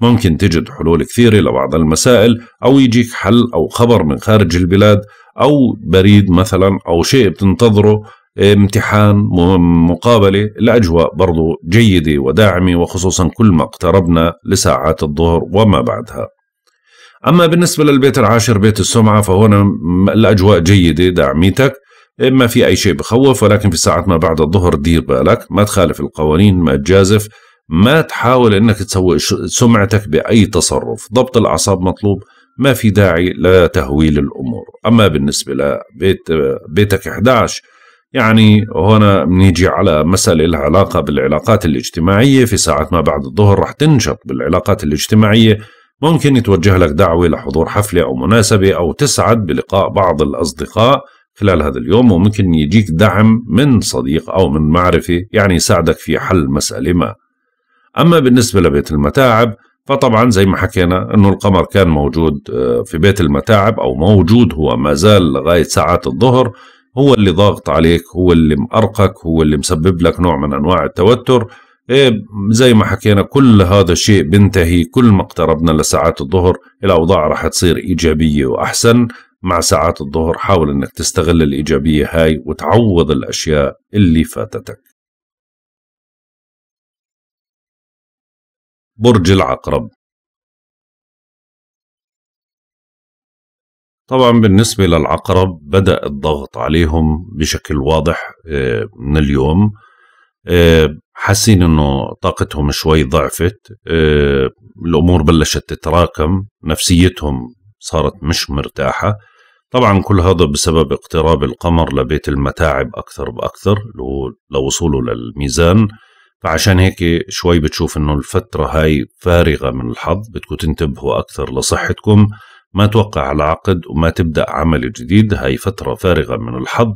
ممكن تجد حلول كثيره لبعض المسائل او يجيك حل او خبر من خارج البلاد او بريد مثلا او شيء بتنتظره امتحان مقابلة الأجواء برضو جيدة وداعمة وخصوصا كل ما اقتربنا لساعات الظهر وما بعدها أما بالنسبة للبيت العاشر بيت السمعة فهنا الأجواء جيدة داعميتك ما في أي شيء بخوف ولكن في ساعات ما بعد الظهر دير بالك ما تخالف القوانين ما تجازف ما تحاول أنك تسوي سمعتك بأي تصرف ضبط الأعصاب مطلوب ما في داعي لتهويل الأمور أما بالنسبة لبيت بيتك 11 يعني هنا بنيجي على مسألة لها علاقة بالعلاقات الاجتماعية في ساعة ما بعد الظهر رح تنشط بالعلاقات الاجتماعية ممكن يتوجه لك دعوة لحضور حفلة أو مناسبة أو تسعد بلقاء بعض الأصدقاء خلال هذا اليوم وممكن يجيك دعم من صديق أو من معرفة يعني يساعدك في حل مسألة ما أما بالنسبة لبيت المتاعب فطبعا زي ما حكينا أنه القمر كان موجود آه، في بيت المتاعب أو موجود هو ما زال لغاية ساعات الظهر هو اللي ضاغط عليك هو اللي مأرقك هو اللي مسبب لك نوع من أنواع التوتر إيه زي ما حكينا كل هذا الشيء بنتهي كل ما اقتربنا لساعات الظهر الأوضاع راح تصير إيجابية وأحسن مع ساعات الظهر حاول أنك تستغل الإيجابية هاي وتعوض الأشياء اللي فاتتك برج العقرب طبعا بالنسبة للعقرب بدأ الضغط عليهم بشكل واضح آه، من اليوم آه، حاسين انه طاقتهم شوي ضعفت آه، الامور بلشت تتراكم نفسيتهم صارت مش مرتاحة طبعا كل هذا بسبب اقتراب القمر لبيت المتاعب أكثر بأكثر لوصوله للميزان فعشان هيك شوي بتشوف انه الفترة هاي فارغة من الحظ بدكم تنتبهوا أكثر لصحتكم ما توقع على عقد وما تبدأ عمل جديد هاي فترة فارغة من الحظ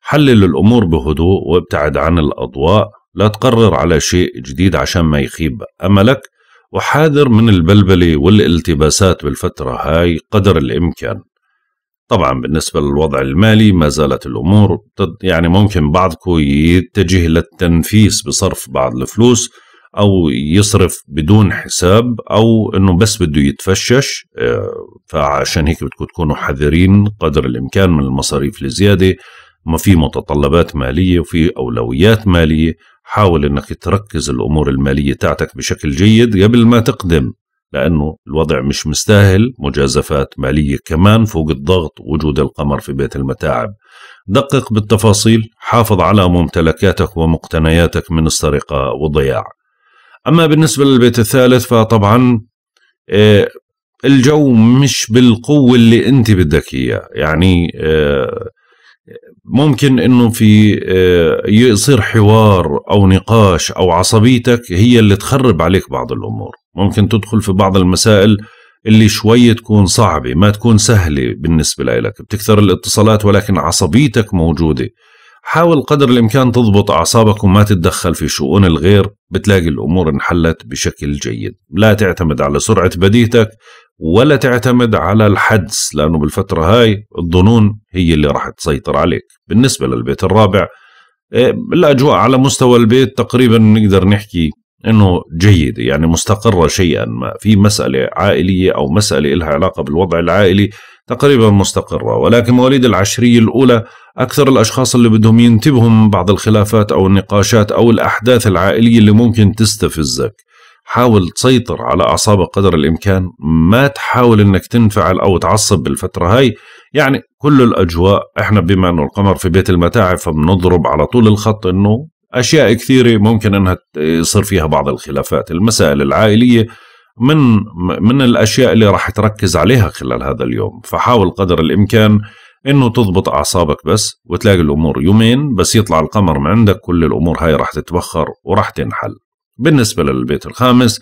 حلل الأمور بهدوء وابتعد عن الأضواء لا تقرر على شيء جديد عشان ما يخيب أملك وحاذر من البلبلة والالتباسات بالفترة هاي قدر الإمكان طبعا بالنسبة للوضع المالي ما زالت الأمور يعني ممكن بعضكم يتجه للتنفيس بصرف بعض الفلوس او يصرف بدون حساب او انه بس بده يتفشش آه، فعشان هيك بدكم تكونوا حذرين قدر الامكان من المصاريف الزياده ما في متطلبات ماليه وفي اولويات ماليه حاول انك تركز الامور الماليه تاعتك بشكل جيد قبل ما تقدم لانه الوضع مش مستاهل مجازفات ماليه كمان فوق الضغط وجود القمر في بيت المتاعب دقق بالتفاصيل حافظ على ممتلكاتك ومقتنياتك من السرقه والضياع اما بالنسبه للبيت الثالث فطبعا آه، الجو مش بالقوه اللي انت بدك اياه يعني آه، ممكن انه في آه، يصير حوار او نقاش او عصبيتك هي اللي تخرب عليك بعض الامور ممكن تدخل في بعض المسائل اللي شوي تكون صعبة ما تكون سهلة بالنسبة لك بتكثر الاتصالات ولكن عصبيتك موجودة حاول قدر الإمكان تضبط أعصابك وما تتدخل في شؤون الغير بتلاقي الأمور انحلت بشكل جيد لا تعتمد على سرعة بديهتك ولا تعتمد على الحدس لأنه بالفترة هاي الظنون هي اللي راح تسيطر عليك بالنسبة للبيت الرابع إيه، الأجواء على مستوى البيت تقريبا نقدر نحكي انه جيدة يعني مستقرة شيئا ما في مسألة عائلية او مسألة لها علاقة بالوضع العائلي تقريبا مستقرة ولكن مواليد العشرية الأولى أكثر الأشخاص اللي بدهم ينتبهوا من بعض الخلافات أو النقاشات أو الأحداث العائلية اللي ممكن تستفزك حاول تسيطر على أعصابك قدر الإمكان ما تحاول أنك تنفعل أو تعصب بالفترة هاي يعني كل الأجواء إحنا بما أنه القمر في بيت المتاعب فبنضرب على طول الخط أنه أشياء كثيرة ممكن أنها يصير فيها بعض الخلافات المسائل العائلية من من الاشياء اللي راح تركز عليها خلال هذا اليوم فحاول قدر الامكان انه تضبط اعصابك بس وتلاقي الامور يومين بس يطلع القمر من عندك كل الامور هاي راح تتبخر وراح تنحل بالنسبه للبيت الخامس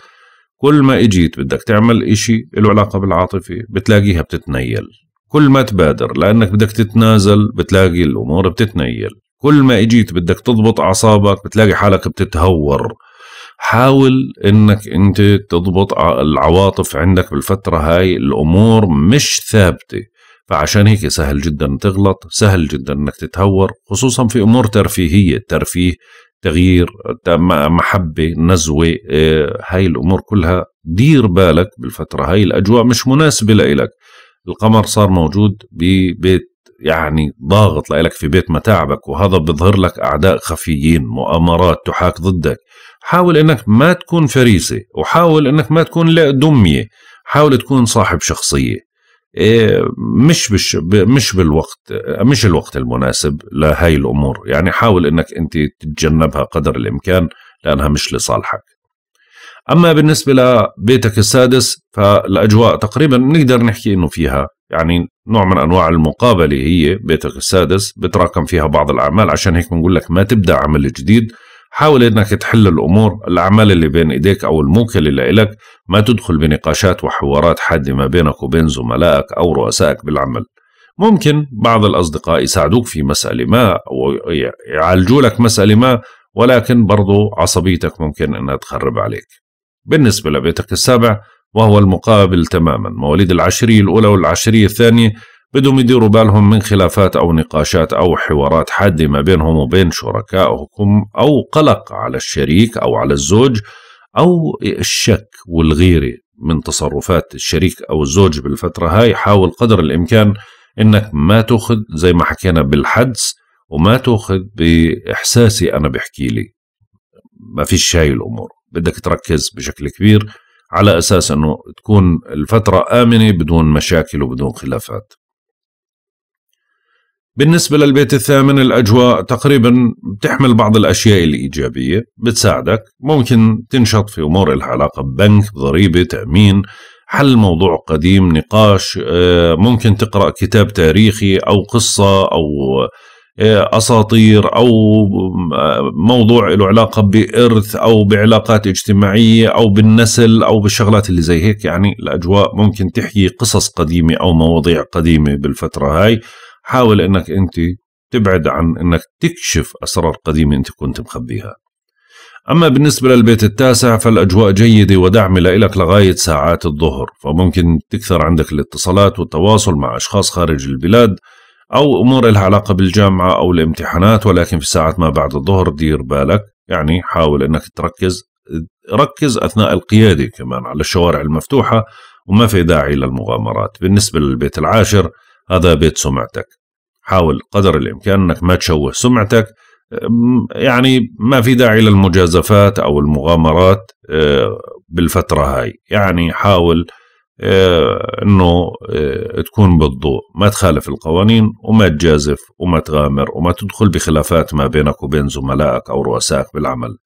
كل ما اجيت بدك تعمل اشي له علاقه بالعاطفه بتلاقيها بتتنيل كل ما تبادر لانك بدك تتنازل بتلاقي الامور بتتنيل كل ما اجيت بدك تضبط اعصابك بتلاقي حالك بتتهور حاول انك انت تضبط العواطف عندك بالفترة هاي الامور مش ثابتة فعشان هيك سهل جدا تغلط سهل جدا انك تتهور خصوصا في امور ترفيهية ترفيه تغيير محبة نزوة آه، هاي الامور كلها دير بالك بالفترة هاي الاجواء مش مناسبة لإلك القمر صار موجود ببيت يعني ضاغط لإلك في بيت متاعبك وهذا بيظهر لك أعداء خفيين مؤامرات تحاك ضدك حاول انك ما تكون فريسه وحاول انك ما تكون دميه حاول تكون صاحب شخصيه إيه، مش بش مش بالوقت مش الوقت المناسب لهي الامور يعني حاول انك انت تتجنبها قدر الامكان لانها مش لصالحك اما بالنسبه لبيتك السادس فالاجواء تقريبا نقدر نحكي انه فيها يعني نوع من انواع المقابله هي بيتك السادس بتراكم فيها بعض الاعمال عشان هيك بنقول لك ما تبدا عمل جديد حاول انك تحل الامور الاعمال اللي بين ايديك او الموكل اللي لك ما تدخل بنقاشات وحوارات حاده ما بينك وبين زملائك او رؤسائك بالعمل ممكن بعض الاصدقاء يساعدوك في مساله ما او يعالجوا لك مساله ما ولكن برضو عصبيتك ممكن انها تخرب عليك بالنسبه لبيتك السابع وهو المقابل تماما مواليد العشريه الاولى والعشريه الثانيه بدهم يديروا بالهم من خلافات أو نقاشات أو حوارات حادة ما بينهم وبين شركائهم أو قلق على الشريك أو على الزوج أو الشك والغيرة من تصرفات الشريك أو الزوج بالفترة هاي حاول قدر الإمكان إنك ما تأخذ زي ما حكينا بالحدس وما تأخذ بإحساسي أنا بحكي لي ما فيش هاي الأمور بدك تركز بشكل كبير على أساس أنه تكون الفترة آمنة بدون مشاكل وبدون خلافات بالنسبة للبيت الثامن الأجواء تقريبا بتحمل بعض الأشياء الإيجابية بتساعدك ممكن تنشط في أمور لها علاقة ببنك ضريبة تأمين حل موضوع قديم نقاش آه، ممكن تقرأ كتاب تاريخي أو قصة أو آه، أساطير أو آه، موضوع له علاقة بإرث أو بعلاقات اجتماعية أو بالنسل أو بالشغلات اللي زي هيك يعني الأجواء ممكن تحيي قصص قديمة أو مواضيع قديمة بالفترة هاي حاول انك انت تبعد عن انك تكشف اسرار قديمه انت كنت مخبيها أما بالنسبة للبيت التاسع فالأجواء جيدة ودعم لك لغاية ساعات الظهر فممكن تكثر عندك الاتصالات والتواصل مع أشخاص خارج البلاد أو أمور لها علاقة بالجامعة أو الامتحانات ولكن في ساعات ما بعد الظهر دير بالك يعني حاول أنك تركز ركز أثناء القيادة كمان على الشوارع المفتوحة وما في داعي للمغامرات بالنسبة للبيت العاشر هذا بيت سمعتك حاول قدر الإمكان أنك ما تشوه سمعتك يعني ما في داعي للمجازفات أو المغامرات آه، بالفترة هاي يعني حاول آه، أنه آه، تكون بالضوء ما تخالف القوانين وما تجازف وما تغامر وما تدخل بخلافات ما بينك وبين زملائك أو رؤسائك بالعمل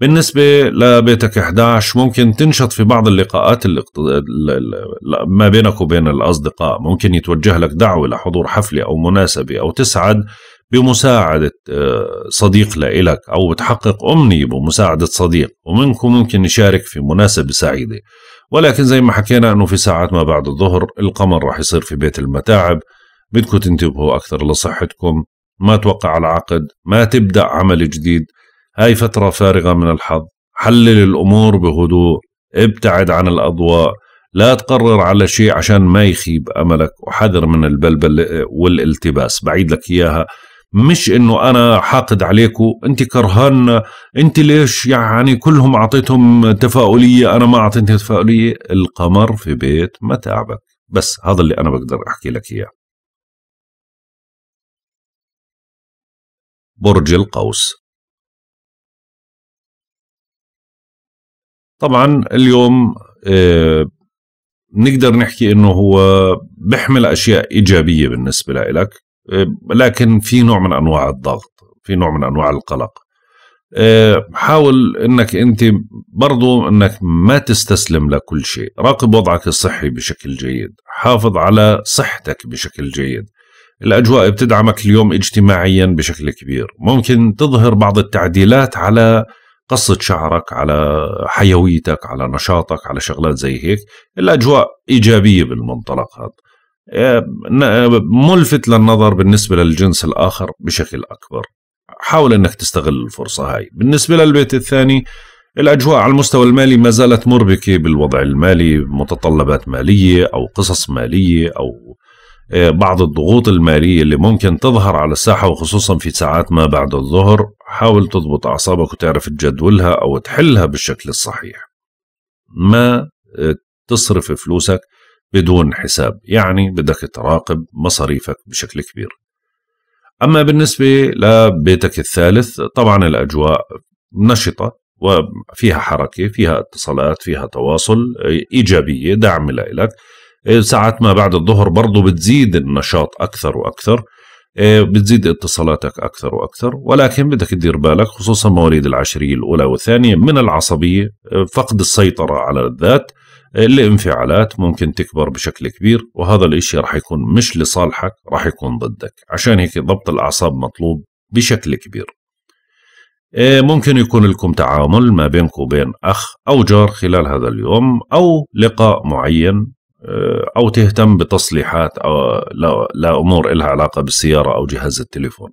بالنسبة لبيتك 11 ممكن تنشط في بعض اللقاءات ما بينك وبين الأصدقاء ممكن يتوجه لك دعوة لحضور حفلة أو مناسبة أو تسعد بمساعدة آه، صديق لإلك أو تحقق أمنية بمساعدة صديق ومنكم ممكن يشارك في مناسبة سعيدة ولكن زي ما حكينا أنه في ساعات ما بعد الظهر القمر راح يصير في بيت المتاعب بدكم تنتبهوا أكثر لصحتكم ما توقع العقد ما تبدأ عمل جديد هاي فترة فارغة من الحظ حلل الأمور بهدوء ابتعد عن الأضواء لا تقرر على شيء عشان ما يخيب أملك وحذر من البلبل والالتباس بعيد لك إياها مش انه انا حاقد عليكم انت كرهان انت ليش يعني كلهم اعطيتهم تفاؤليه انا ما أعطيت تفاؤليه القمر في بيت متاعبك بس هذا اللي انا بقدر احكي لك اياه برج القوس طبعا اليوم آه، نقدر نحكي انه هو بيحمل اشياء ايجابيه بالنسبه لك آه، لكن في نوع من انواع الضغط في نوع من انواع القلق آه، حاول انك انت برضو انك ما تستسلم لكل شيء راقب وضعك الصحي بشكل جيد حافظ على صحتك بشكل جيد الأجواء بتدعمك اليوم اجتماعيا بشكل كبير ممكن تظهر بعض التعديلات على قصة شعرك على حيويتك على نشاطك على شغلات زي هيك الأجواء إيجابية بالمنطلق هذا اه، ملفت للنظر بالنسبة للجنس الآخر بشكل أكبر حاول أنك تستغل الفرصة هاي بالنسبة للبيت الثاني الأجواء على المستوى المالي ما زالت مربكة بالوضع المالي متطلبات مالية أو قصص مالية أو بعض الضغوط المالية اللي ممكن تظهر على الساحة وخصوصا في ساعات ما بعد الظهر حاول تضبط أعصابك وتعرف تجدولها أو تحلها بالشكل الصحيح ما آه، تصرف فلوسك بدون حساب يعني بدك تراقب مصاريفك بشكل كبير أما بالنسبة لبيتك الثالث طبعا الأجواء نشطة وفيها حركة فيها اتصالات فيها تواصل آه، إيجابية دعم لك إيه، ساعات ما بعد الظهر برضو بتزيد النشاط أكثر وأكثر إيه، بتزيد اتصالاتك أكثر وأكثر ولكن بدك تدير بالك خصوصا مواليد العشرية الأولى والثانية من العصبية إيه، فقد السيطرة على الذات الانفعالات ممكن تكبر بشكل كبير وهذا الاشي راح يكون مش لصالحك راح يكون ضدك عشان هيك ضبط الأعصاب مطلوب بشكل كبير ممكن يكون لكم تعامل ما بينك وبين أخ أو جار خلال هذا اليوم أو لقاء معين آه، او تهتم بتصليحات أو آه، لامور لها علاقه بالسياره او جهاز التليفون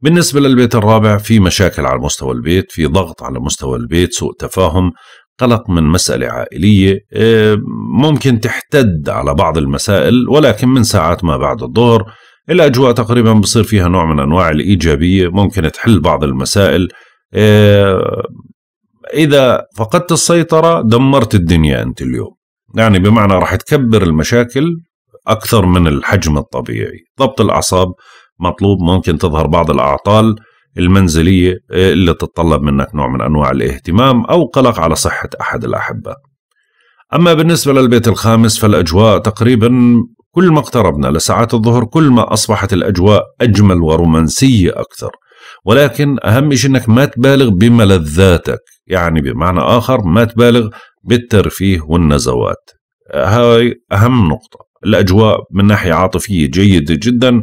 بالنسبة للبيت الرابع في مشاكل على مستوى البيت في ضغط على مستوى البيت سوء تفاهم قلق من مسألة عائلية آه، ممكن تحتد على بعض المسائل ولكن من ساعات ما بعد الظهر الأجواء تقريبا بصير فيها نوع من أنواع الإيجابية ممكن تحل بعض المسائل اذا فقدت السيطره دمرت الدنيا انت اليوم يعني بمعنى راح تكبر المشاكل اكثر من الحجم الطبيعي ضبط الاعصاب مطلوب ممكن تظهر بعض الاعطال المنزليه اللي تتطلب منك نوع من انواع الاهتمام او قلق على صحه احد الاحباء اما بالنسبه للبيت الخامس فالاجواء تقريبا كل ما اقتربنا لساعات الظهر كل ما اصبحت الاجواء اجمل ورومانسيه اكثر ولكن اهم شيء انك ما تبالغ بملذاتك يعني بمعنى آخر ما تبالغ بالترفيه والنزوات هاي أهم نقطة الأجواء من ناحية عاطفية جيدة جدا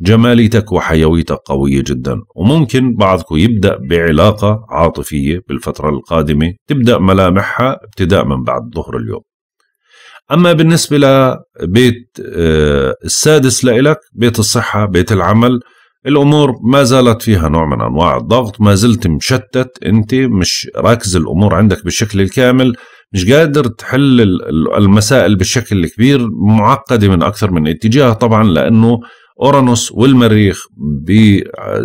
جماليتك وحيويتك قوية جدا وممكن بعضكم يبدأ بعلاقة عاطفية بالفترة القادمة تبدأ ملامحها ابتداء من بعد ظهر اليوم أما بالنسبة لبيت آه، السادس لإلك بيت الصحة بيت العمل الامور ما زالت فيها نوع من انواع الضغط ما زلت مشتت انت مش راكز الامور عندك بالشكل الكامل مش قادر تحل المسائل بالشكل الكبير معقده من اكثر من اتجاه طبعا لانه اورانوس والمريخ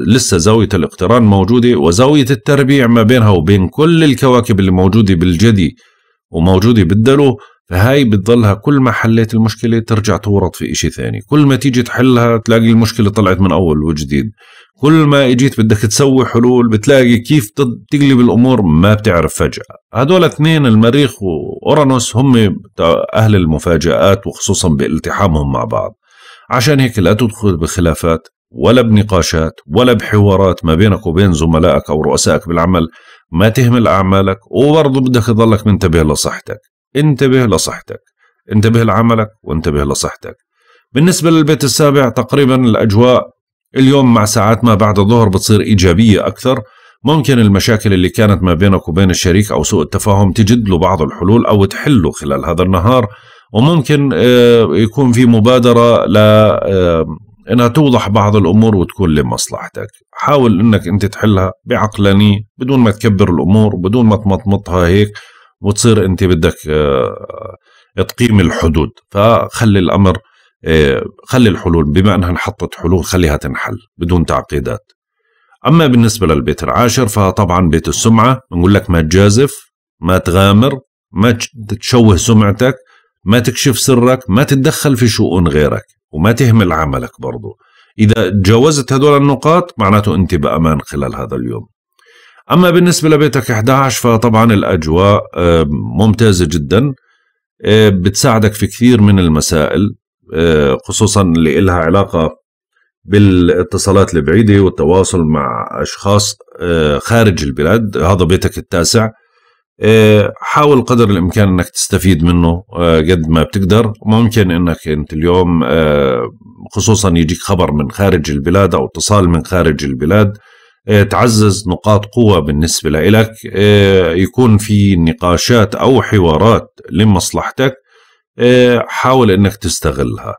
لسه زاويه الاقتران موجوده وزاويه التربيع ما بينها وبين كل الكواكب اللي موجوده بالجدي وموجوده بالدلو فهاي بتضلها كل ما حليت المشكلة ترجع تورط في إشي ثاني كل ما تيجي تحلها تلاقي المشكلة طلعت من أول وجديد كل ما اجيت بدك تسوي حلول بتلاقي كيف تقلب الأمور ما بتعرف فجأة هدول اثنين المريخ وأورانوس هم أهل المفاجآت وخصوصا بالتحامهم مع بعض عشان هيك لا تدخل بخلافات ولا بنقاشات ولا بحوارات ما بينك وبين زملائك أو رؤسائك بالعمل ما تهمل أعمالك وبرضه بدك تضلك منتبه لصحتك انتبه لصحتك انتبه لعملك وانتبه لصحتك بالنسبة للبيت السابع تقريبا الأجواء اليوم مع ساعات ما بعد الظهر بتصير إيجابية أكثر ممكن المشاكل اللي كانت ما بينك وبين الشريك أو سوء التفاهم تجد له بعض الحلول أو تحله خلال هذا النهار وممكن آه، يكون في مبادرة ل آه، انها توضح بعض الامور وتكون لمصلحتك حاول انك انت تحلها بعقلانية بدون ما تكبر الامور بدون ما تمطمطها هيك وتصير انت بدك آه، آه، تقيم الحدود فخلي الامر آه، خلي الحلول بما انها انحطت حلول خليها تنحل بدون تعقيدات اما بالنسبه للبيت العاشر فطبعا بيت السمعه بنقول لك ما تجازف ما تغامر ما تشوه سمعتك ما تكشف سرك ما تتدخل في شؤون غيرك وما تهمل عملك برضو إذا تجاوزت هدول النقاط معناته أنت بأمان خلال هذا اليوم أما بالنسبة لبيتك 11 فطبعا الأجواء آه، ممتازة جدا آه، بتساعدك في كثير من المسائل آه، خصوصا اللي إلها علاقة بالاتصالات البعيدة والتواصل مع أشخاص خارج البلاد هذا بيتك التاسع حاول قدر الامكان انك تستفيد منه قد ما بتقدر ممكن انك انت اليوم خصوصا يجيك خبر من خارج البلاد او اتصال من خارج البلاد آه، تعزز نقاط قوة بالنسبة لإلك آه، يكون في نقاشات أو حوارات لمصلحتك آه، حاول أنك تستغلها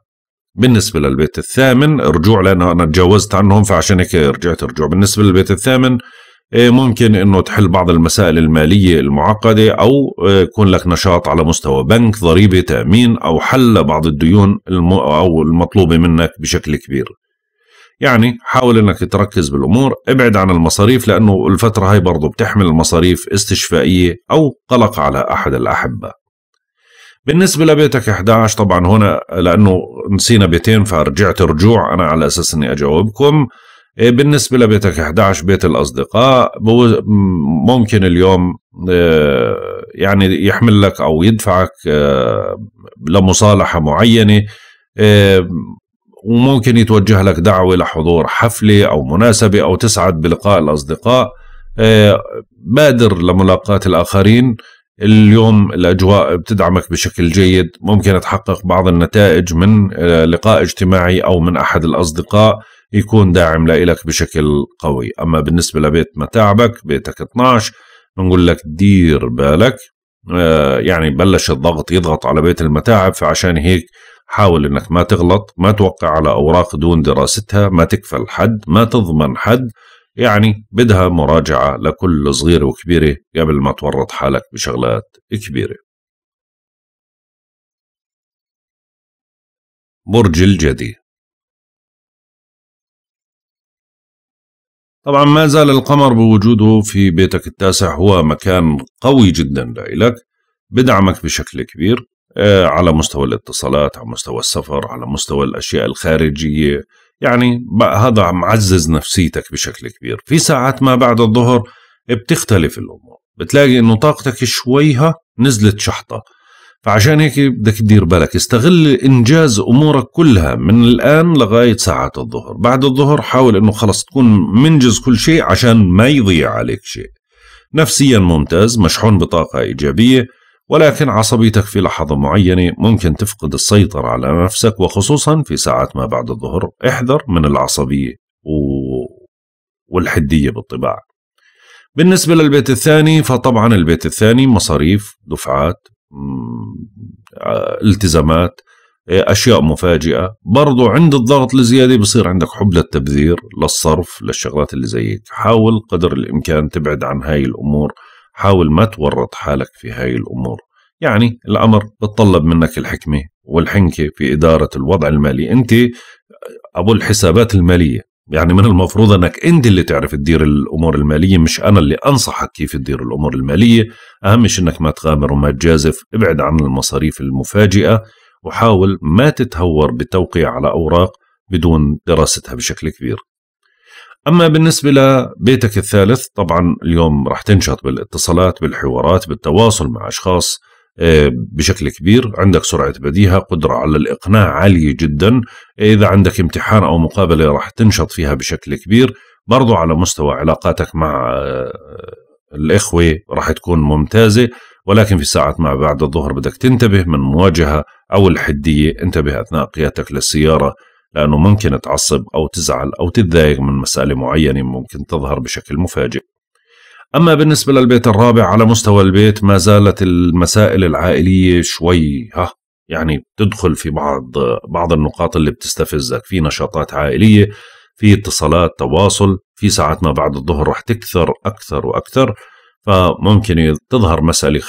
بالنسبة للبيت الثامن رجوع لأنه أنا تجاوزت عنهم فعشان هيك رجعت رجوع بالنسبة للبيت الثامن ممكن أنه تحل بعض المسائل المالية المعقدة أو يكون لك نشاط على مستوى بنك ضريبة تأمين أو حل بعض الديون أو المطلوبة منك بشكل كبير يعني حاول انك تركز بالامور ابعد عن المصاريف لانه الفتره هاي برضه بتحمل المصاريف استشفائيه او قلق على احد الاحبه بالنسبه لبيتك 11 طبعا هنا لانه نسينا بيتين فرجعت رجوع انا على اساس اني اجاوبكم إيه، بالنسبة لبيتك 11 بيت الأصدقاء ممكن اليوم آه، يعني يحمل لك أو يدفعك آه، لمصالحة معينة آه، وممكن يتوجه لك دعوة لحضور حفلة أو مناسبة أو تسعد بلقاء الأصدقاء آه، بادر لملاقاة الآخرين اليوم الأجواء بتدعمك بشكل جيد ممكن تحقق بعض النتائج من آه، لقاء اجتماعي أو من أحد الأصدقاء يكون داعم لإلك بشكل قوي أما بالنسبة لبيت متاعبك بيتك 12 بنقول لك دير بالك آه، يعني بلش الضغط يضغط على بيت المتاعب فعشان هيك حاول انك ما تغلط ما توقع على اوراق دون دراستها ما تكفل حد ما تضمن حد يعني بدها مراجعة لكل صغيرة وكبيرة قبل ما تورط حالك بشغلات كبيرة برج الجدي طبعا ما زال القمر بوجوده في بيتك التاسع هو مكان قوي جدا لإلك بدعمك بشكل كبير آه، على مستوى الاتصالات على مستوى السفر على مستوى الأشياء الخارجية يعني هذا معزز نفسيتك بشكل كبير في ساعات ما بعد الظهر بتختلف الأمور بتلاقي انه طاقتك شويها نزلت شحطة فعشان هيك بدك تدير بالك استغل انجاز امورك كلها من الان لغايه ساعات الظهر بعد الظهر حاول انه خلص تكون منجز كل شيء عشان ما يضيع عليك شيء نفسيا ممتاز مشحون بطاقه ايجابيه ولكن عصبيتك في لحظة معينة ممكن تفقد السيطرة على نفسك وخصوصا في ساعات ما بعد الظهر احذر من العصبية و... والحدية بالطباع بالنسبة للبيت الثاني فطبعا البيت الثاني مصاريف دفعات التزامات أشياء مفاجئة برضو عند الضغط الزيادة بصير عندك حب للتبذير للصرف للشغلات اللي زيك حاول قدر الإمكان تبعد عن هاي الأمور حاول ما تورط حالك في هاي الأمور يعني الأمر بتطلب منك الحكمة والحنكة في إدارة الوضع المالي أنت أبو الحسابات المالية يعني من المفروض أنك أنت اللي تعرف تدير الأمور المالية مش أنا اللي أنصحك كيف تدير الأمور المالية أهم شيء أنك ما تغامر وما تجازف ابعد عن المصاريف المفاجئة وحاول ما تتهور بتوقيع على أوراق بدون دراستها بشكل كبير اما بالنسبه لبيتك الثالث طبعا اليوم راح تنشط بالاتصالات بالحوارات بالتواصل مع اشخاص آه، بشكل كبير عندك سرعة بديهة قدرة على الإقناع عالية جدا إذا عندك امتحان أو مقابلة راح تنشط فيها بشكل كبير برضو على مستوى علاقاتك مع آه، الإخوة راح تكون ممتازة ولكن في ساعة ما بعد الظهر بدك تنتبه من مواجهة أو الحدية انتبه أثناء قيادتك للسيارة لأنه ممكن تعصب أو تزعل أو تتضايق من مسألة معينة ممكن تظهر بشكل مفاجئ أما بالنسبة للبيت الرابع على مستوى البيت ما زالت المسائل العائلية شوي ها يعني بتدخل في بعض بعض النقاط اللي بتستفزك في نشاطات عائلية في اتصالات تواصل في ساعات ما بعد الظهر رح تكثر أكثر وأكثر فممكن تظهر مسألة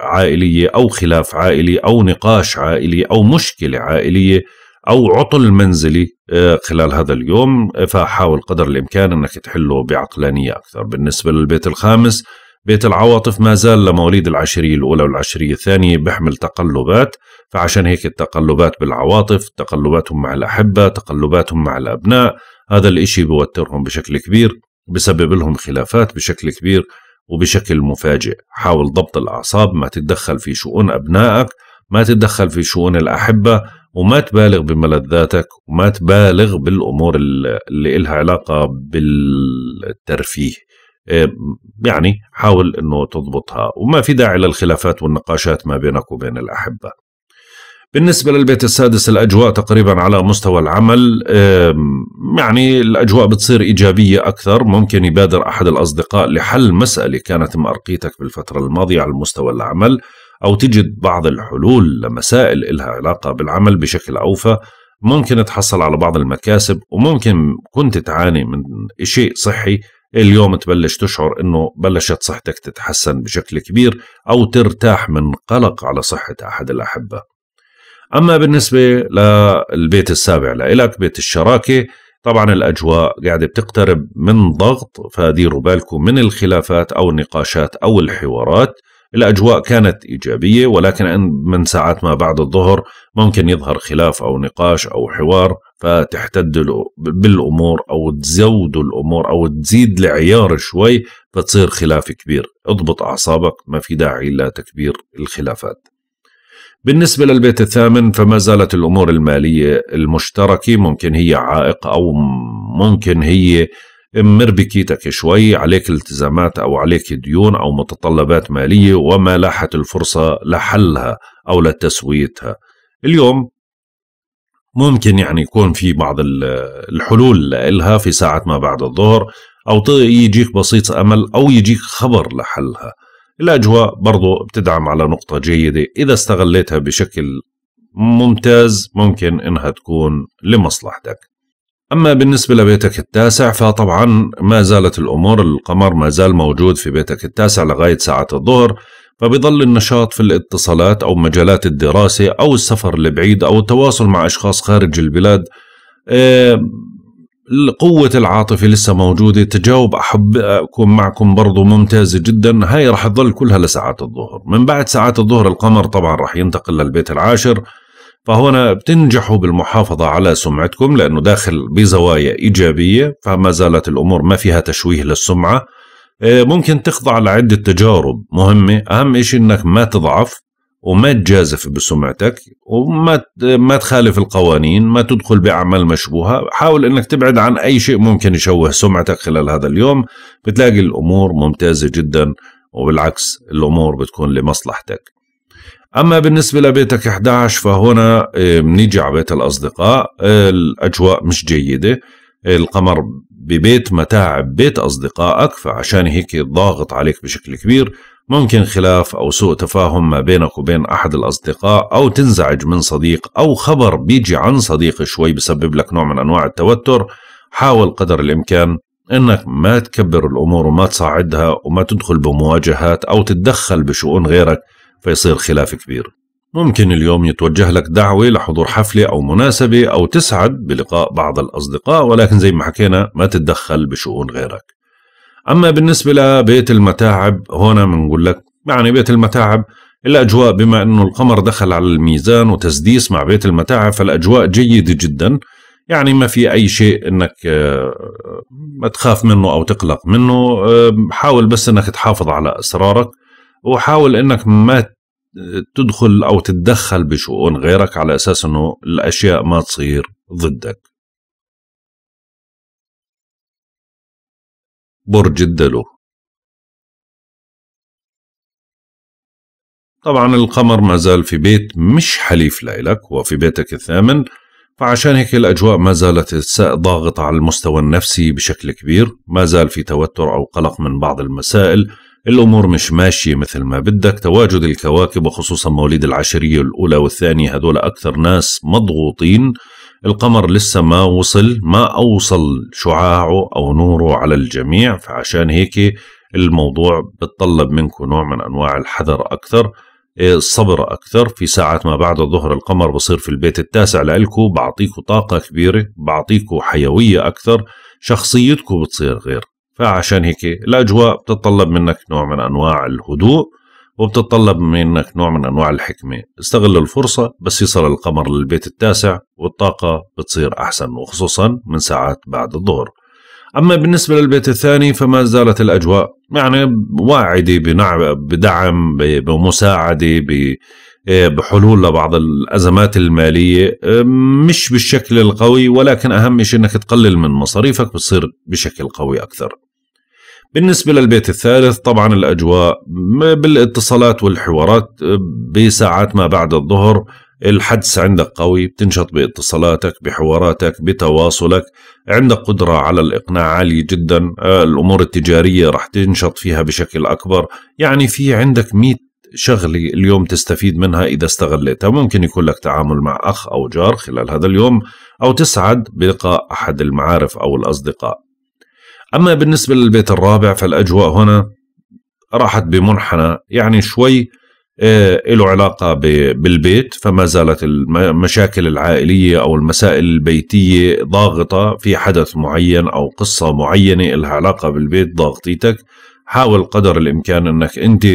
عائلية أو خلاف عائلي أو نقاش عائلي أو مشكلة عائلية او عطل منزلي آه، خلال هذا اليوم فحاول قدر الامكان انك تحله بعقلانيه اكثر بالنسبه للبيت الخامس بيت العواطف ما زال لمواليد العشرية الأولى والعشرية الثانية بحمل تقلبات فعشان هيك التقلبات بالعواطف تقلباتهم مع الأحبة تقلباتهم مع الأبناء هذا الإشي بوترهم بشكل كبير بسبب لهم خلافات بشكل كبير وبشكل مفاجئ حاول ضبط الأعصاب ما تتدخل في شؤون أبنائك ما تتدخل في شؤون الأحبة وما تبالغ بملذاتك وما تبالغ بالامور اللي إلها علاقه بالترفيه إيه، يعني حاول انه تضبطها وما في داعي للخلافات والنقاشات ما بينك وبين الاحبه بالنسبة للبيت السادس الأجواء تقريبا على مستوى العمل إيه، يعني الأجواء بتصير إيجابية أكثر ممكن يبادر أحد الأصدقاء لحل مسألة كانت مأرقيتك بالفترة الماضية على مستوى العمل أو تجد بعض الحلول لمسائل إلها علاقة بالعمل بشكل أوفى ممكن تحصل على بعض المكاسب وممكن كنت تعاني من شيء صحي اليوم تبلش تشعر انه بلشت صحتك تتحسن بشكل كبير او ترتاح من قلق على صحه احد الاحبه. اما بالنسبه للبيت السابع لإلك بيت الشراكه طبعا الاجواء قاعده بتقترب من ضغط فديروا بالكم من الخلافات او النقاشات او الحوارات الأجواء كانت إيجابية ولكن من ساعات ما بعد الظهر ممكن يظهر خلاف أو نقاش أو حوار فتحتد بالأمور أو تزود الأمور أو تزيد العيار شوي فتصير خلاف كبير اضبط أعصابك ما في داعي لتكبير الخلافات بالنسبة للبيت الثامن فما زالت الأمور المالية المشتركة ممكن هي عائق أو ممكن هي مربكيتك شوي عليك التزامات أو عليك ديون أو متطلبات مالية وما لاحت الفرصة لحلها أو لتسويتها اليوم ممكن يعني يكون في بعض الحلول لها في ساعة ما بعد الظهر أو يجيك بسيط أمل أو يجيك خبر لحلها الأجواء برضو بتدعم على نقطة جيدة إذا استغليتها بشكل ممتاز ممكن إنها تكون لمصلحتك أما بالنسبة لبيتك التاسع فطبعا ما زالت الأمور القمر ما زال موجود في بيتك التاسع لغاية ساعة الظهر فبيظل النشاط في الاتصالات أو مجالات الدراسة أو السفر البعيد أو التواصل مع أشخاص خارج البلاد آه، قوة العاطفة لسه موجودة تجاوب أحب أكون معكم برضو ممتازة جدا هاي رح تظل كلها لساعات الظهر من بعد ساعات الظهر القمر طبعا رح ينتقل للبيت العاشر فهنا بتنجحوا بالمحافظة على سمعتكم لأنه داخل بزوايا إيجابية فما زالت الأمور ما فيها تشويه للسمعة آه، ممكن تخضع لعدة تجارب مهمة أهم إشي أنك ما تضعف وما تجازف بسمعتك وما ما تخالف القوانين ما تدخل بأعمال مشبوهة حاول أنك تبعد عن أي شيء ممكن يشوه سمعتك خلال هذا اليوم بتلاقي الأمور ممتازة جدا وبالعكس الأمور بتكون لمصلحتك أما بالنسبة لبيتك 11 فهنا بنيجي آه، على بيت الأصدقاء آه، الأجواء مش جيدة القمر ببيت متاعب بيت أصدقائك فعشان هيك ضاغط عليك بشكل كبير ممكن خلاف أو سوء تفاهم ما بينك وبين أحد الأصدقاء أو تنزعج من صديق أو خبر بيجي عن صديق شوي بسبب لك نوع من أنواع التوتر حاول قدر الإمكان انك ما تكبر الامور وما تصعدها وما تدخل بمواجهات او تتدخل بشؤون غيرك فيصير خلاف كبير ممكن اليوم يتوجه لك دعوة لحضور حفلة أو مناسبة أو تسعد بلقاء بعض الأصدقاء ولكن زي ما حكينا ما تتدخل بشؤون غيرك أما بالنسبة لبيت المتاعب هنا بنقول لك يعني بيت المتاعب الأجواء بما أنه القمر دخل على الميزان وتسديس مع بيت المتاعب فالأجواء جيدة جدا يعني ما في أي شيء أنك آه، ما تخاف منه أو تقلق منه آه، حاول بس أنك تحافظ على أسرارك وحاول أنك ما تدخل أو تتدخل بشؤون غيرك على أساس أنه الأشياء ما تصير ضدك برج الدلو طبعا القمر ما زال في بيت مش حليف لإلك وفي بيتك الثامن فعشان هيك الأجواء ما زالت ضاغطة على المستوى النفسي بشكل كبير ما زال في توتر أو قلق من بعض المسائل الأمور مش ماشية مثل ما بدك تواجد الكواكب وخصوصا مواليد العشرية الأولى والثانية هدول أكثر ناس مضغوطين القمر لسه ما وصل ما أوصل شعاعه أو نوره على الجميع فعشان هيك الموضوع بتطلب منكم نوع من أنواع الحذر أكثر إيه، الصبر أكثر في ساعات ما بعد ظهر القمر بصير في البيت التاسع لإلكو بعطيكو طاقة كبيرة بعطيكو حيوية أكثر شخصيتكو بتصير غير فعشان هيك الأجواء بتتطلب منك نوع من أنواع الهدوء وبتتطلب منك نوع من أنواع الحكمة استغل الفرصة بس يصل القمر للبيت التاسع والطاقة بتصير أحسن وخصوصا من ساعات بعد الظهر أما بالنسبة للبيت الثاني فما زالت الأجواء يعني واعدة بدعم بمساعدة إيه، بحلول لبعض الأزمات المالية مش بالشكل القوي ولكن أهم شيء أنك تقلل من مصاريفك بتصير بشكل قوي أكثر بالنسبة للبيت الثالث طبعا الأجواء بالاتصالات والحوارات آه، بساعات ما بعد الظهر الحدس عندك قوي بتنشط باتصالاتك بحواراتك بتواصلك عندك قدرة على الإقناع عالية جدا آه، الأمور التجارية رح تنشط فيها بشكل أكبر يعني في عندك مئة شغلة اليوم تستفيد منها إذا استغلتها ممكن يكون لك تعامل مع أخ أو جار خلال هذا اليوم أو تسعد بلقاء أحد المعارف أو الأصدقاء أما بالنسبة للبيت الرابع فالأجواء هنا راحت بمنحنى يعني شوي آه، له علاقة بالبيت فما زالت المشاكل العائلية أو المسائل البيتية ضاغطة في حدث معين أو قصة معينة لها علاقة بالبيت ضاغطيتك حاول قدر الإمكان أنك أنت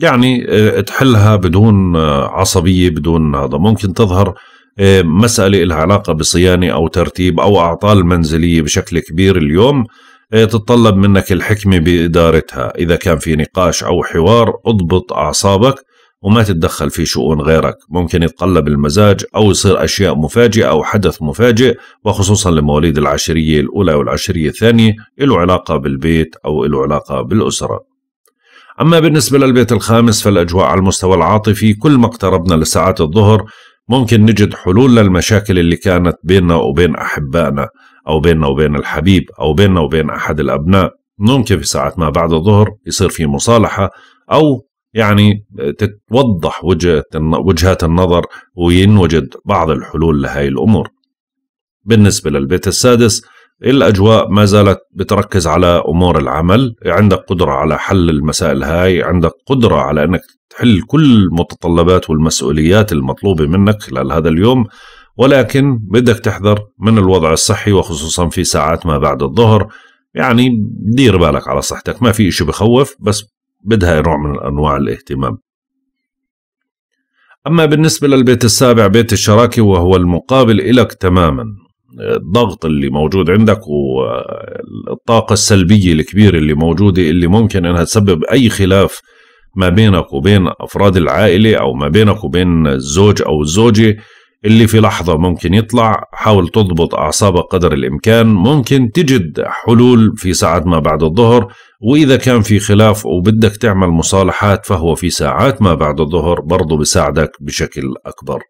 يعني آه، تحلها بدون آه، عصبية بدون هذا ممكن تظهر مسألة لها علاقة بصيانة أو ترتيب أو أعطال منزلية بشكل كبير اليوم إيه، تتطلب منك الحكمة بإدارتها إذا كان في نقاش أو حوار اضبط أعصابك وما تتدخل في شؤون غيرك ممكن يتقلب المزاج أو يصير أشياء مفاجئة أو حدث مفاجئ وخصوصا لمواليد العشرية الأولى والعشرية الثانية له علاقة بالبيت أو له علاقة بالأسرة أما بالنسبة للبيت الخامس فالأجواء على المستوى العاطفي كل ما اقتربنا لساعات الظهر ممكن نجد حلول للمشاكل اللي كانت بيننا وبين أحبائنا أو بيننا وبين الحبيب أو بيننا وبين أحد الأبناء ممكن في ساعة ما بعد الظهر يصير في مصالحة أو يعني تتوضح وجهة وجهات النظر وينوجد بعض الحلول لهي الأمور بالنسبة للبيت السادس الأجواء ما زالت بتركز على أمور العمل عندك قدرة على حل المسائل هاي عندك قدرة على أنك تحل كل المتطلبات والمسؤوليات المطلوبة منك خلال هذا اليوم ولكن بدك تحذر من الوضع الصحي وخصوصا في ساعات ما بعد الظهر يعني دير بالك على صحتك ما في إشي بخوف بس بدها نوع من أنواع الاهتمام أما بالنسبة للبيت السابع بيت الشراكة وهو المقابل إلك تماما الضغط اللي موجود عندك والطاقة السلبية الكبيرة اللي موجودة اللي ممكن أنها تسبب أي خلاف ما بينك وبين أفراد العائلة أو ما بينك وبين الزوج أو الزوجة اللي في لحظة ممكن يطلع حاول تضبط أعصابك قدر الإمكان ممكن تجد حلول في ساعات ما بعد الظهر وإذا كان في خلاف وبدك تعمل مصالحات فهو في ساعات ما بعد الظهر برضو بساعدك بشكل أكبر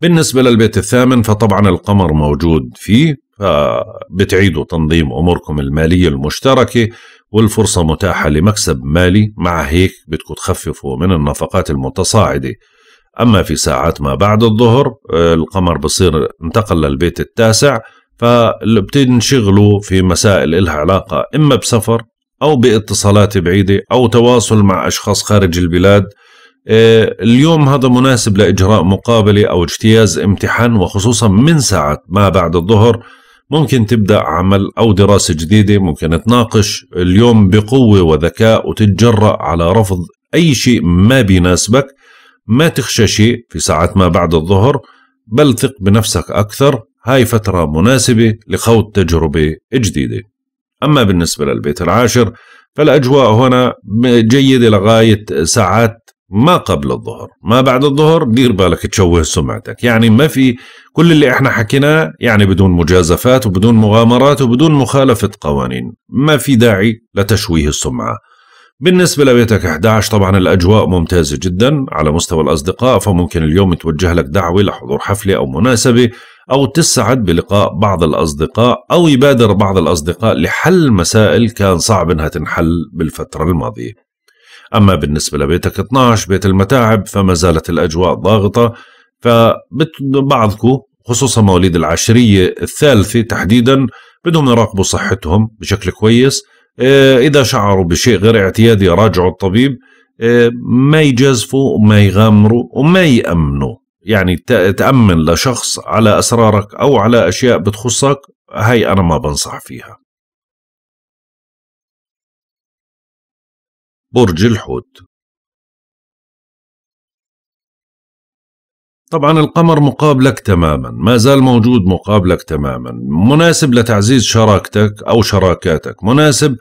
بالنسبة للبيت الثامن فطبعا القمر موجود فيه فبتعيدوا تنظيم أموركم المالية المشتركة والفرصة متاحة لمكسب مالي مع هيك بتكون تخففوا من النفقات المتصاعدة أما في ساعات ما بعد الظهر آه، القمر بصير انتقل للبيت التاسع فبتنشغلوا في مسائل إلها علاقة إما بسفر أو باتصالات بعيدة أو تواصل مع أشخاص خارج البلاد آه، اليوم هذا مناسب لإجراء مقابلة أو اجتياز امتحان وخصوصا من ساعات ما بعد الظهر ممكن تبدأ عمل أو دراسة جديدة ممكن تناقش اليوم بقوة وذكاء وتتجرأ على رفض أي شيء ما بيناسبك ما تخشى شيء في ساعات ما بعد الظهر بل ثق بنفسك أكثر هاي فترة مناسبة لخوض تجربة جديدة أما بالنسبة للبيت العاشر فالأجواء هنا جيدة لغاية ساعات ما قبل الظهر ما بعد الظهر دير بالك تشوه سمعتك يعني ما في كل اللي احنا حكيناه يعني بدون مجازفات وبدون مغامرات وبدون مخالفة قوانين ما في داعي لتشويه السمعة بالنسبة لبيتك 11 طبعا الأجواء ممتازة جدا على مستوى الأصدقاء فممكن اليوم يتوجه لك دعوة لحضور حفلة أو مناسبة أو تسعد بلقاء بعض الأصدقاء أو يبادر بعض الأصدقاء لحل مسائل كان صعب أنها تنحل بالفترة الماضية أما بالنسبة لبيتك 12 بيت المتاعب فما زالت الأجواء ضاغطة فبعضكم خصوصا مواليد العشرية الثالثة تحديدا بدهم يراقبوا صحتهم بشكل كويس إيه، إذا شعروا بشيء غير اعتيادي راجعوا الطبيب إيه، ما يجازفوا وما يغامروا وما يأمنوا يعني تأمن لشخص على أسرارك أو على أشياء بتخصك هاي أنا ما بنصح فيها برج الحوت طبعا القمر مقابلك تماما ما زال موجود مقابلك تماما مناسب لتعزيز شراكتك أو شراكاتك مناسب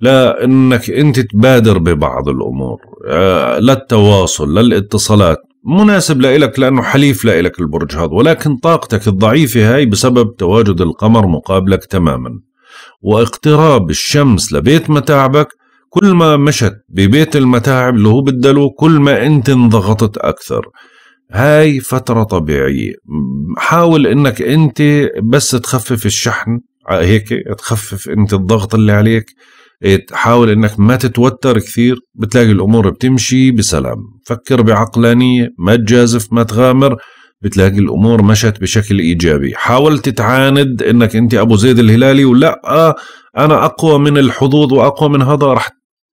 لأنك أنت تبادر ببعض الأمور آه، للتواصل للاتصالات مناسب لإلك لأنه حليف لإلك البرج هذا ولكن طاقتك الضعيفة هاي بسبب تواجد القمر مقابلك تماما واقتراب الشمس لبيت متاعبك كل ما مشت ببيت المتاعب اللي هو بالدلو كل ما أنت انضغطت أكثر هاي فترة طبيعية حاول انك انت بس تخفف الشحن هيك تخفف انت الضغط اللي عليك تحاول إيه، انك ما تتوتر كثير بتلاقي الامور بتمشي بسلام فكر بعقلانية ما تجازف ما تغامر بتلاقي الامور مشت بشكل ايجابي حاولت تعاند انك انت ابو زيد الهلالي ولا آه، انا اقوى من الحظوظ واقوى من هذا رح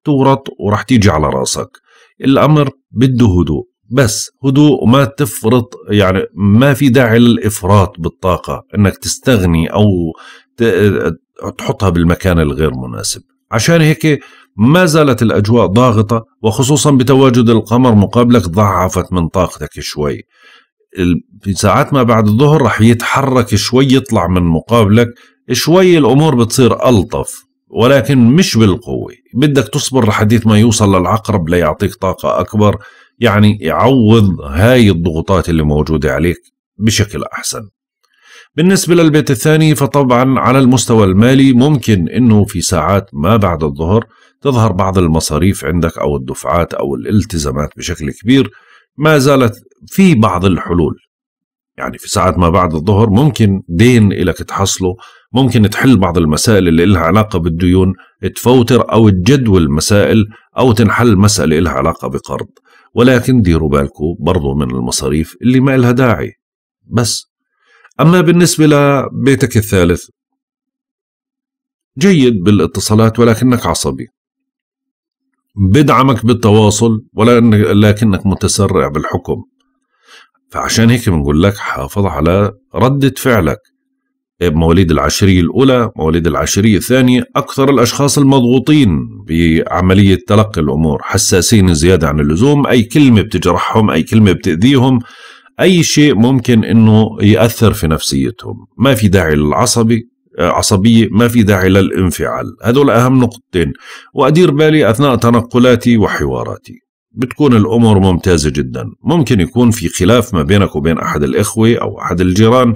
تورط ورح تيجي على راسك الامر بده هدوء بس هدوء وما تفرط يعني ما في داعي للافراط بالطاقه انك تستغني او تحطها بالمكان الغير مناسب عشان هيك ما زالت الاجواء ضاغطه وخصوصا بتواجد القمر مقابلك ضعفت من طاقتك شوي في ساعات ما بعد الظهر رح يتحرك شوي يطلع من مقابلك شوي الامور بتصير الطف ولكن مش بالقوه بدك تصبر لحديث ما يوصل للعقرب ليعطيك طاقه اكبر يعني يعوض هاي الضغوطات اللي موجودة عليك بشكل أحسن بالنسبة للبيت الثاني فطبعا على المستوى المالي ممكن انه في ساعات ما بعد الظهر تظهر بعض المصاريف عندك او الدفعات او الالتزامات بشكل كبير ما زالت في بعض الحلول يعني في ساعات ما بعد الظهر ممكن دين إلك تحصله ممكن تحل بعض المسائل اللي لها علاقة بالديون تفوتر أو تجدول مسائل أو تنحل مسألة لها علاقة بقرض ولكن ديروا بالكم برضو من المصاريف اللي ما لها داعي بس أما بالنسبة لبيتك الثالث جيد بالاتصالات ولكنك عصبي بدعمك بالتواصل ولكنك متسرع بالحكم فعشان هيك بنقول لك حافظ على ردة فعلك مواليد العشرية الأولى مواليد العشرية الثانية أكثر الأشخاص المضغوطين بعملية تلقي الأمور حساسين زيادة عن اللزوم أي كلمة بتجرحهم أي كلمة بتأذيهم أي شيء ممكن أنه يأثر في نفسيتهم ما في داعي للعصبي آه، عصبية ما في داعي للانفعال هذول أهم نقطتين وأدير بالي أثناء تنقلاتي وحواراتي بتكون الأمور ممتازة جدا ممكن يكون في خلاف ما بينك وبين أحد الإخوة أو أحد الجيران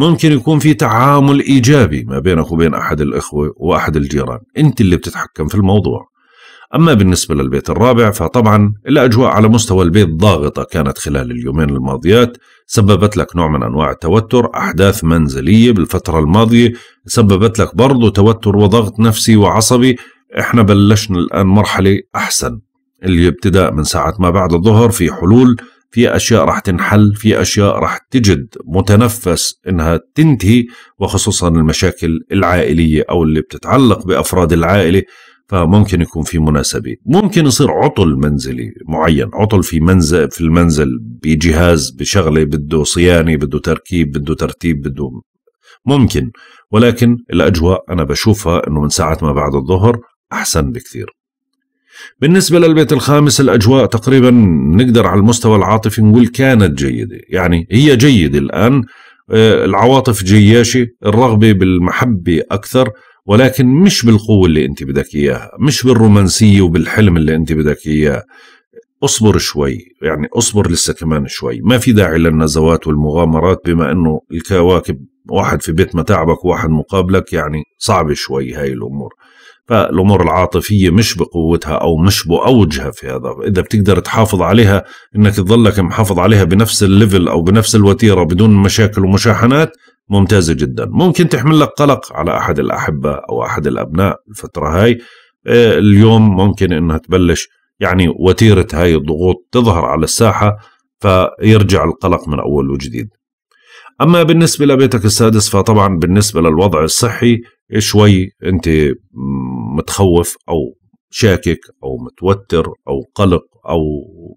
ممكن يكون في تعامل ايجابي ما بينك وبين احد الاخوه واحد الجيران انت اللي بتتحكم في الموضوع اما بالنسبه للبيت الرابع فطبعا الاجواء على مستوى البيت ضاغطه كانت خلال اليومين الماضيات سببت لك نوع من انواع التوتر احداث منزليه بالفتره الماضيه سببت لك برضه توتر وضغط نفسي وعصبي احنا بلشنا الان مرحله احسن اللي ابتداء من ساعه ما بعد الظهر في حلول في اشياء راح تنحل في اشياء راح تجد متنفس انها تنتهي وخصوصا المشاكل العائليه او اللي بتتعلق بافراد العائله فممكن يكون في مناسبة ممكن يصير عطل منزلي معين عطل في منزل في المنزل بجهاز بشغلة بده صيانة بده تركيب بده ترتيب بده ممكن ولكن الأجواء أنا بشوفها أنه من ساعة ما بعد الظهر أحسن بكثير بالنسبة للبيت الخامس الأجواء تقريبا نقدر على المستوى العاطفي نقول كانت جيدة يعني هي جيدة الآن آه، العواطف جياشة الرغبة بالمحبة أكثر ولكن مش بالقوة اللي أنت بدك إياها مش بالرومانسية وبالحلم اللي أنت بدك إياه اصبر شوي يعني اصبر لسه كمان شوي ما في داعي للنزوات والمغامرات بما أنه الكواكب واحد في بيت متاعبك وواحد مقابلك يعني صعبة شوي هاي الأمور فالامور العاطفيه مش بقوتها او مش باوجها في هذا اذا بتقدر تحافظ عليها انك تظلك محافظ عليها بنفس الليفل او بنفس الوتيره بدون مشاكل ومشاحنات ممتازه جدا ممكن تحمل لك قلق على احد الاحبه او احد الابناء الفتره هاي آه، اليوم ممكن انها تبلش يعني وتيره هاي الضغوط تظهر على الساحه فيرجع القلق من اول وجديد اما بالنسبه لبيتك السادس فطبعا بالنسبه للوضع الصحي شوي انت متخوف او شاكك او متوتر او قلق او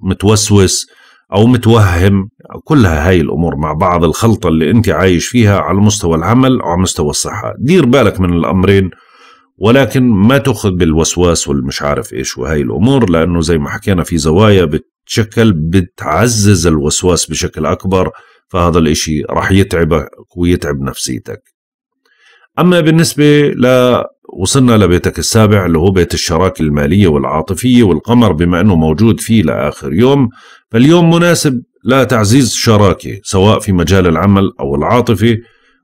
متوسوس او متوهم كلها هاي الامور مع بعض الخلطه اللي انت عايش فيها على مستوى العمل او على مستوى الصحه دير بالك من الامرين ولكن ما تاخذ بالوسواس والمش عارف ايش وهي الامور لانه زي ما حكينا في زوايا بتشكل بتعزز الوسواس بشكل اكبر فهذا الاشي راح يتعبك ويتعب نفسيتك اما بالنسبه ل وصلنا لبيتك السابع اللي هو بيت الشراكة المالية والعاطفية والقمر بما أنه موجود فيه لآخر يوم فاليوم مناسب لتعزيز الشراكة سواء في مجال العمل أو العاطفة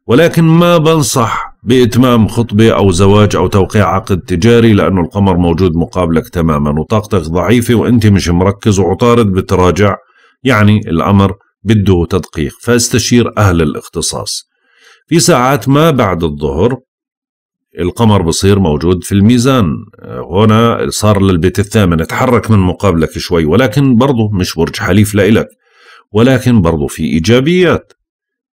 ولكن ما بنصح بإتمام خطبة أو زواج أو توقيع عقد تجاري لأنه القمر موجود مقابلك تماما وطاقتك ضعيفة وأنت مش مركز وعطارد بتراجع يعني الأمر بده تدقيق فاستشير أهل الاختصاص في ساعات ما بعد الظهر القمر بصير موجود في الميزان هنا صار للبيت الثامن اتحرك من مقابلك شوي ولكن برضه مش برج حليف لإلك ولكن برضه في إيجابيات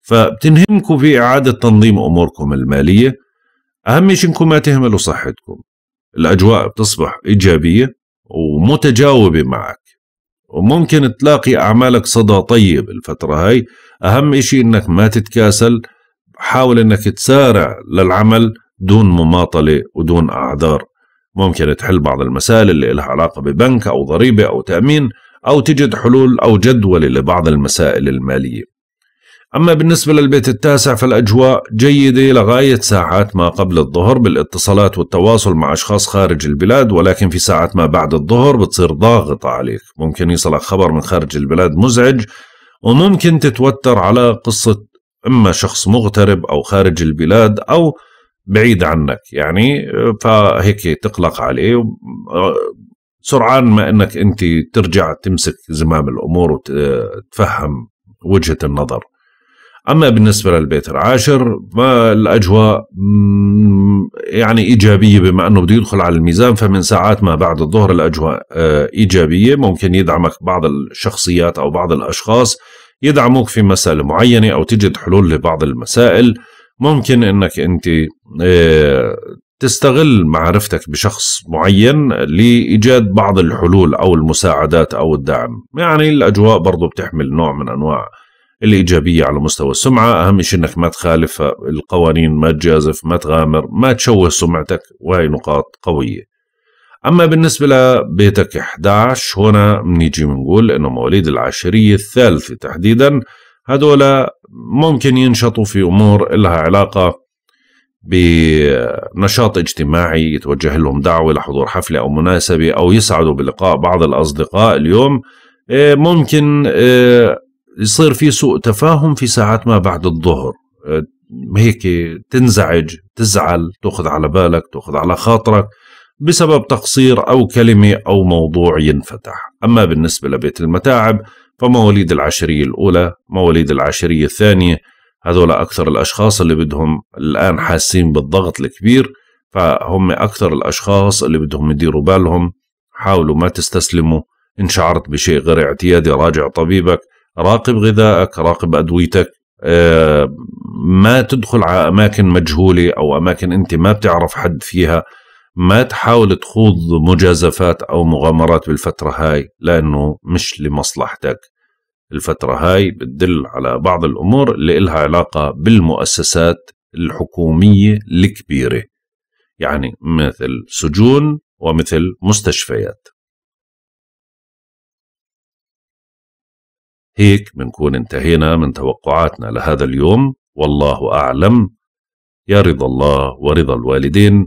فبتنهمكم في إعادة تنظيم أموركم المالية أهم شيء إنكم ما تهملوا صحتكم الأجواء بتصبح إيجابية ومتجاوبة معك وممكن تلاقي أعمالك صدى طيب الفترة هاي أهم شيء إنك ما تتكاسل حاول إنك تسارع للعمل دون مماطلة ودون أعذار ممكن تحل بعض المسائل اللي لها علاقة ببنك أو ضريبة أو تأمين أو تجد حلول أو جدولة لبعض المسائل المالية أما بالنسبة للبيت التاسع فالأجواء جيدة لغاية ساعات ما قبل الظهر بالاتصالات والتواصل مع أشخاص خارج البلاد ولكن في ساعات ما بعد الظهر بتصير ضاغطة عليك ممكن يصلك خبر من خارج البلاد مزعج وممكن تتوتر على قصة إما شخص مغترب أو خارج البلاد أو بعيد عنك يعني فهيك تقلق عليه سرعان ما انك انت ترجع تمسك زمام الامور وتفهم وجهه النظر اما بالنسبه للبيت العاشر ما الاجواء يعني ايجابيه بما انه بده يدخل على الميزان فمن ساعات ما بعد الظهر الاجواء آه، ايجابيه ممكن يدعمك بعض الشخصيات او بعض الاشخاص يدعموك في مسألة معينة أو تجد حلول لبعض المسائل ممكن انك انت آه، تستغل معرفتك بشخص معين لإيجاد بعض الحلول أو المساعدات أو الدعم يعني الأجواء برضو بتحمل نوع من أنواع الإيجابية على مستوى السمعة أهم شيء أنك ما تخالف القوانين ما تجازف ما تغامر ما تشوه سمعتك وهي نقاط قوية أما بالنسبة لبيتك 11 هنا بنيجي بنقول أنه مواليد العشرية الثالثة تحديدا هدول ممكن ينشطوا في امور لها علاقه بنشاط اجتماعي يتوجه لهم دعوه لحضور حفله او مناسبه او يسعدوا بلقاء بعض الاصدقاء اليوم إيه، ممكن إيه، يصير في سوء تفاهم في ساعات ما بعد الظهر إيه، هيك تنزعج تزعل تاخذ على بالك تاخذ على خاطرك بسبب تقصير او كلمه او موضوع ينفتح اما بالنسبه لبيت المتاعب فمواليد العشرية الأولى مواليد العشرية الثانية هذول أكثر الأشخاص اللي بدهم الآن حاسين بالضغط الكبير فهم أكثر الأشخاص اللي بدهم يديروا بالهم حاولوا ما تستسلموا إن شعرت بشيء غير اعتيادي راجع طبيبك راقب غذائك راقب أدويتك آه، ما تدخل على أماكن مجهولة أو أماكن أنت ما بتعرف حد فيها ما تحاول تخوض مجازفات أو مغامرات بالفترة هاي لأنه مش لمصلحتك الفترة هاي بتدل على بعض الأمور اللي إلها علاقة بالمؤسسات الحكومية الكبيرة يعني مثل سجون ومثل مستشفيات هيك بنكون انتهينا من توقعاتنا لهذا اليوم والله أعلم يا رضا الله ورضا الوالدين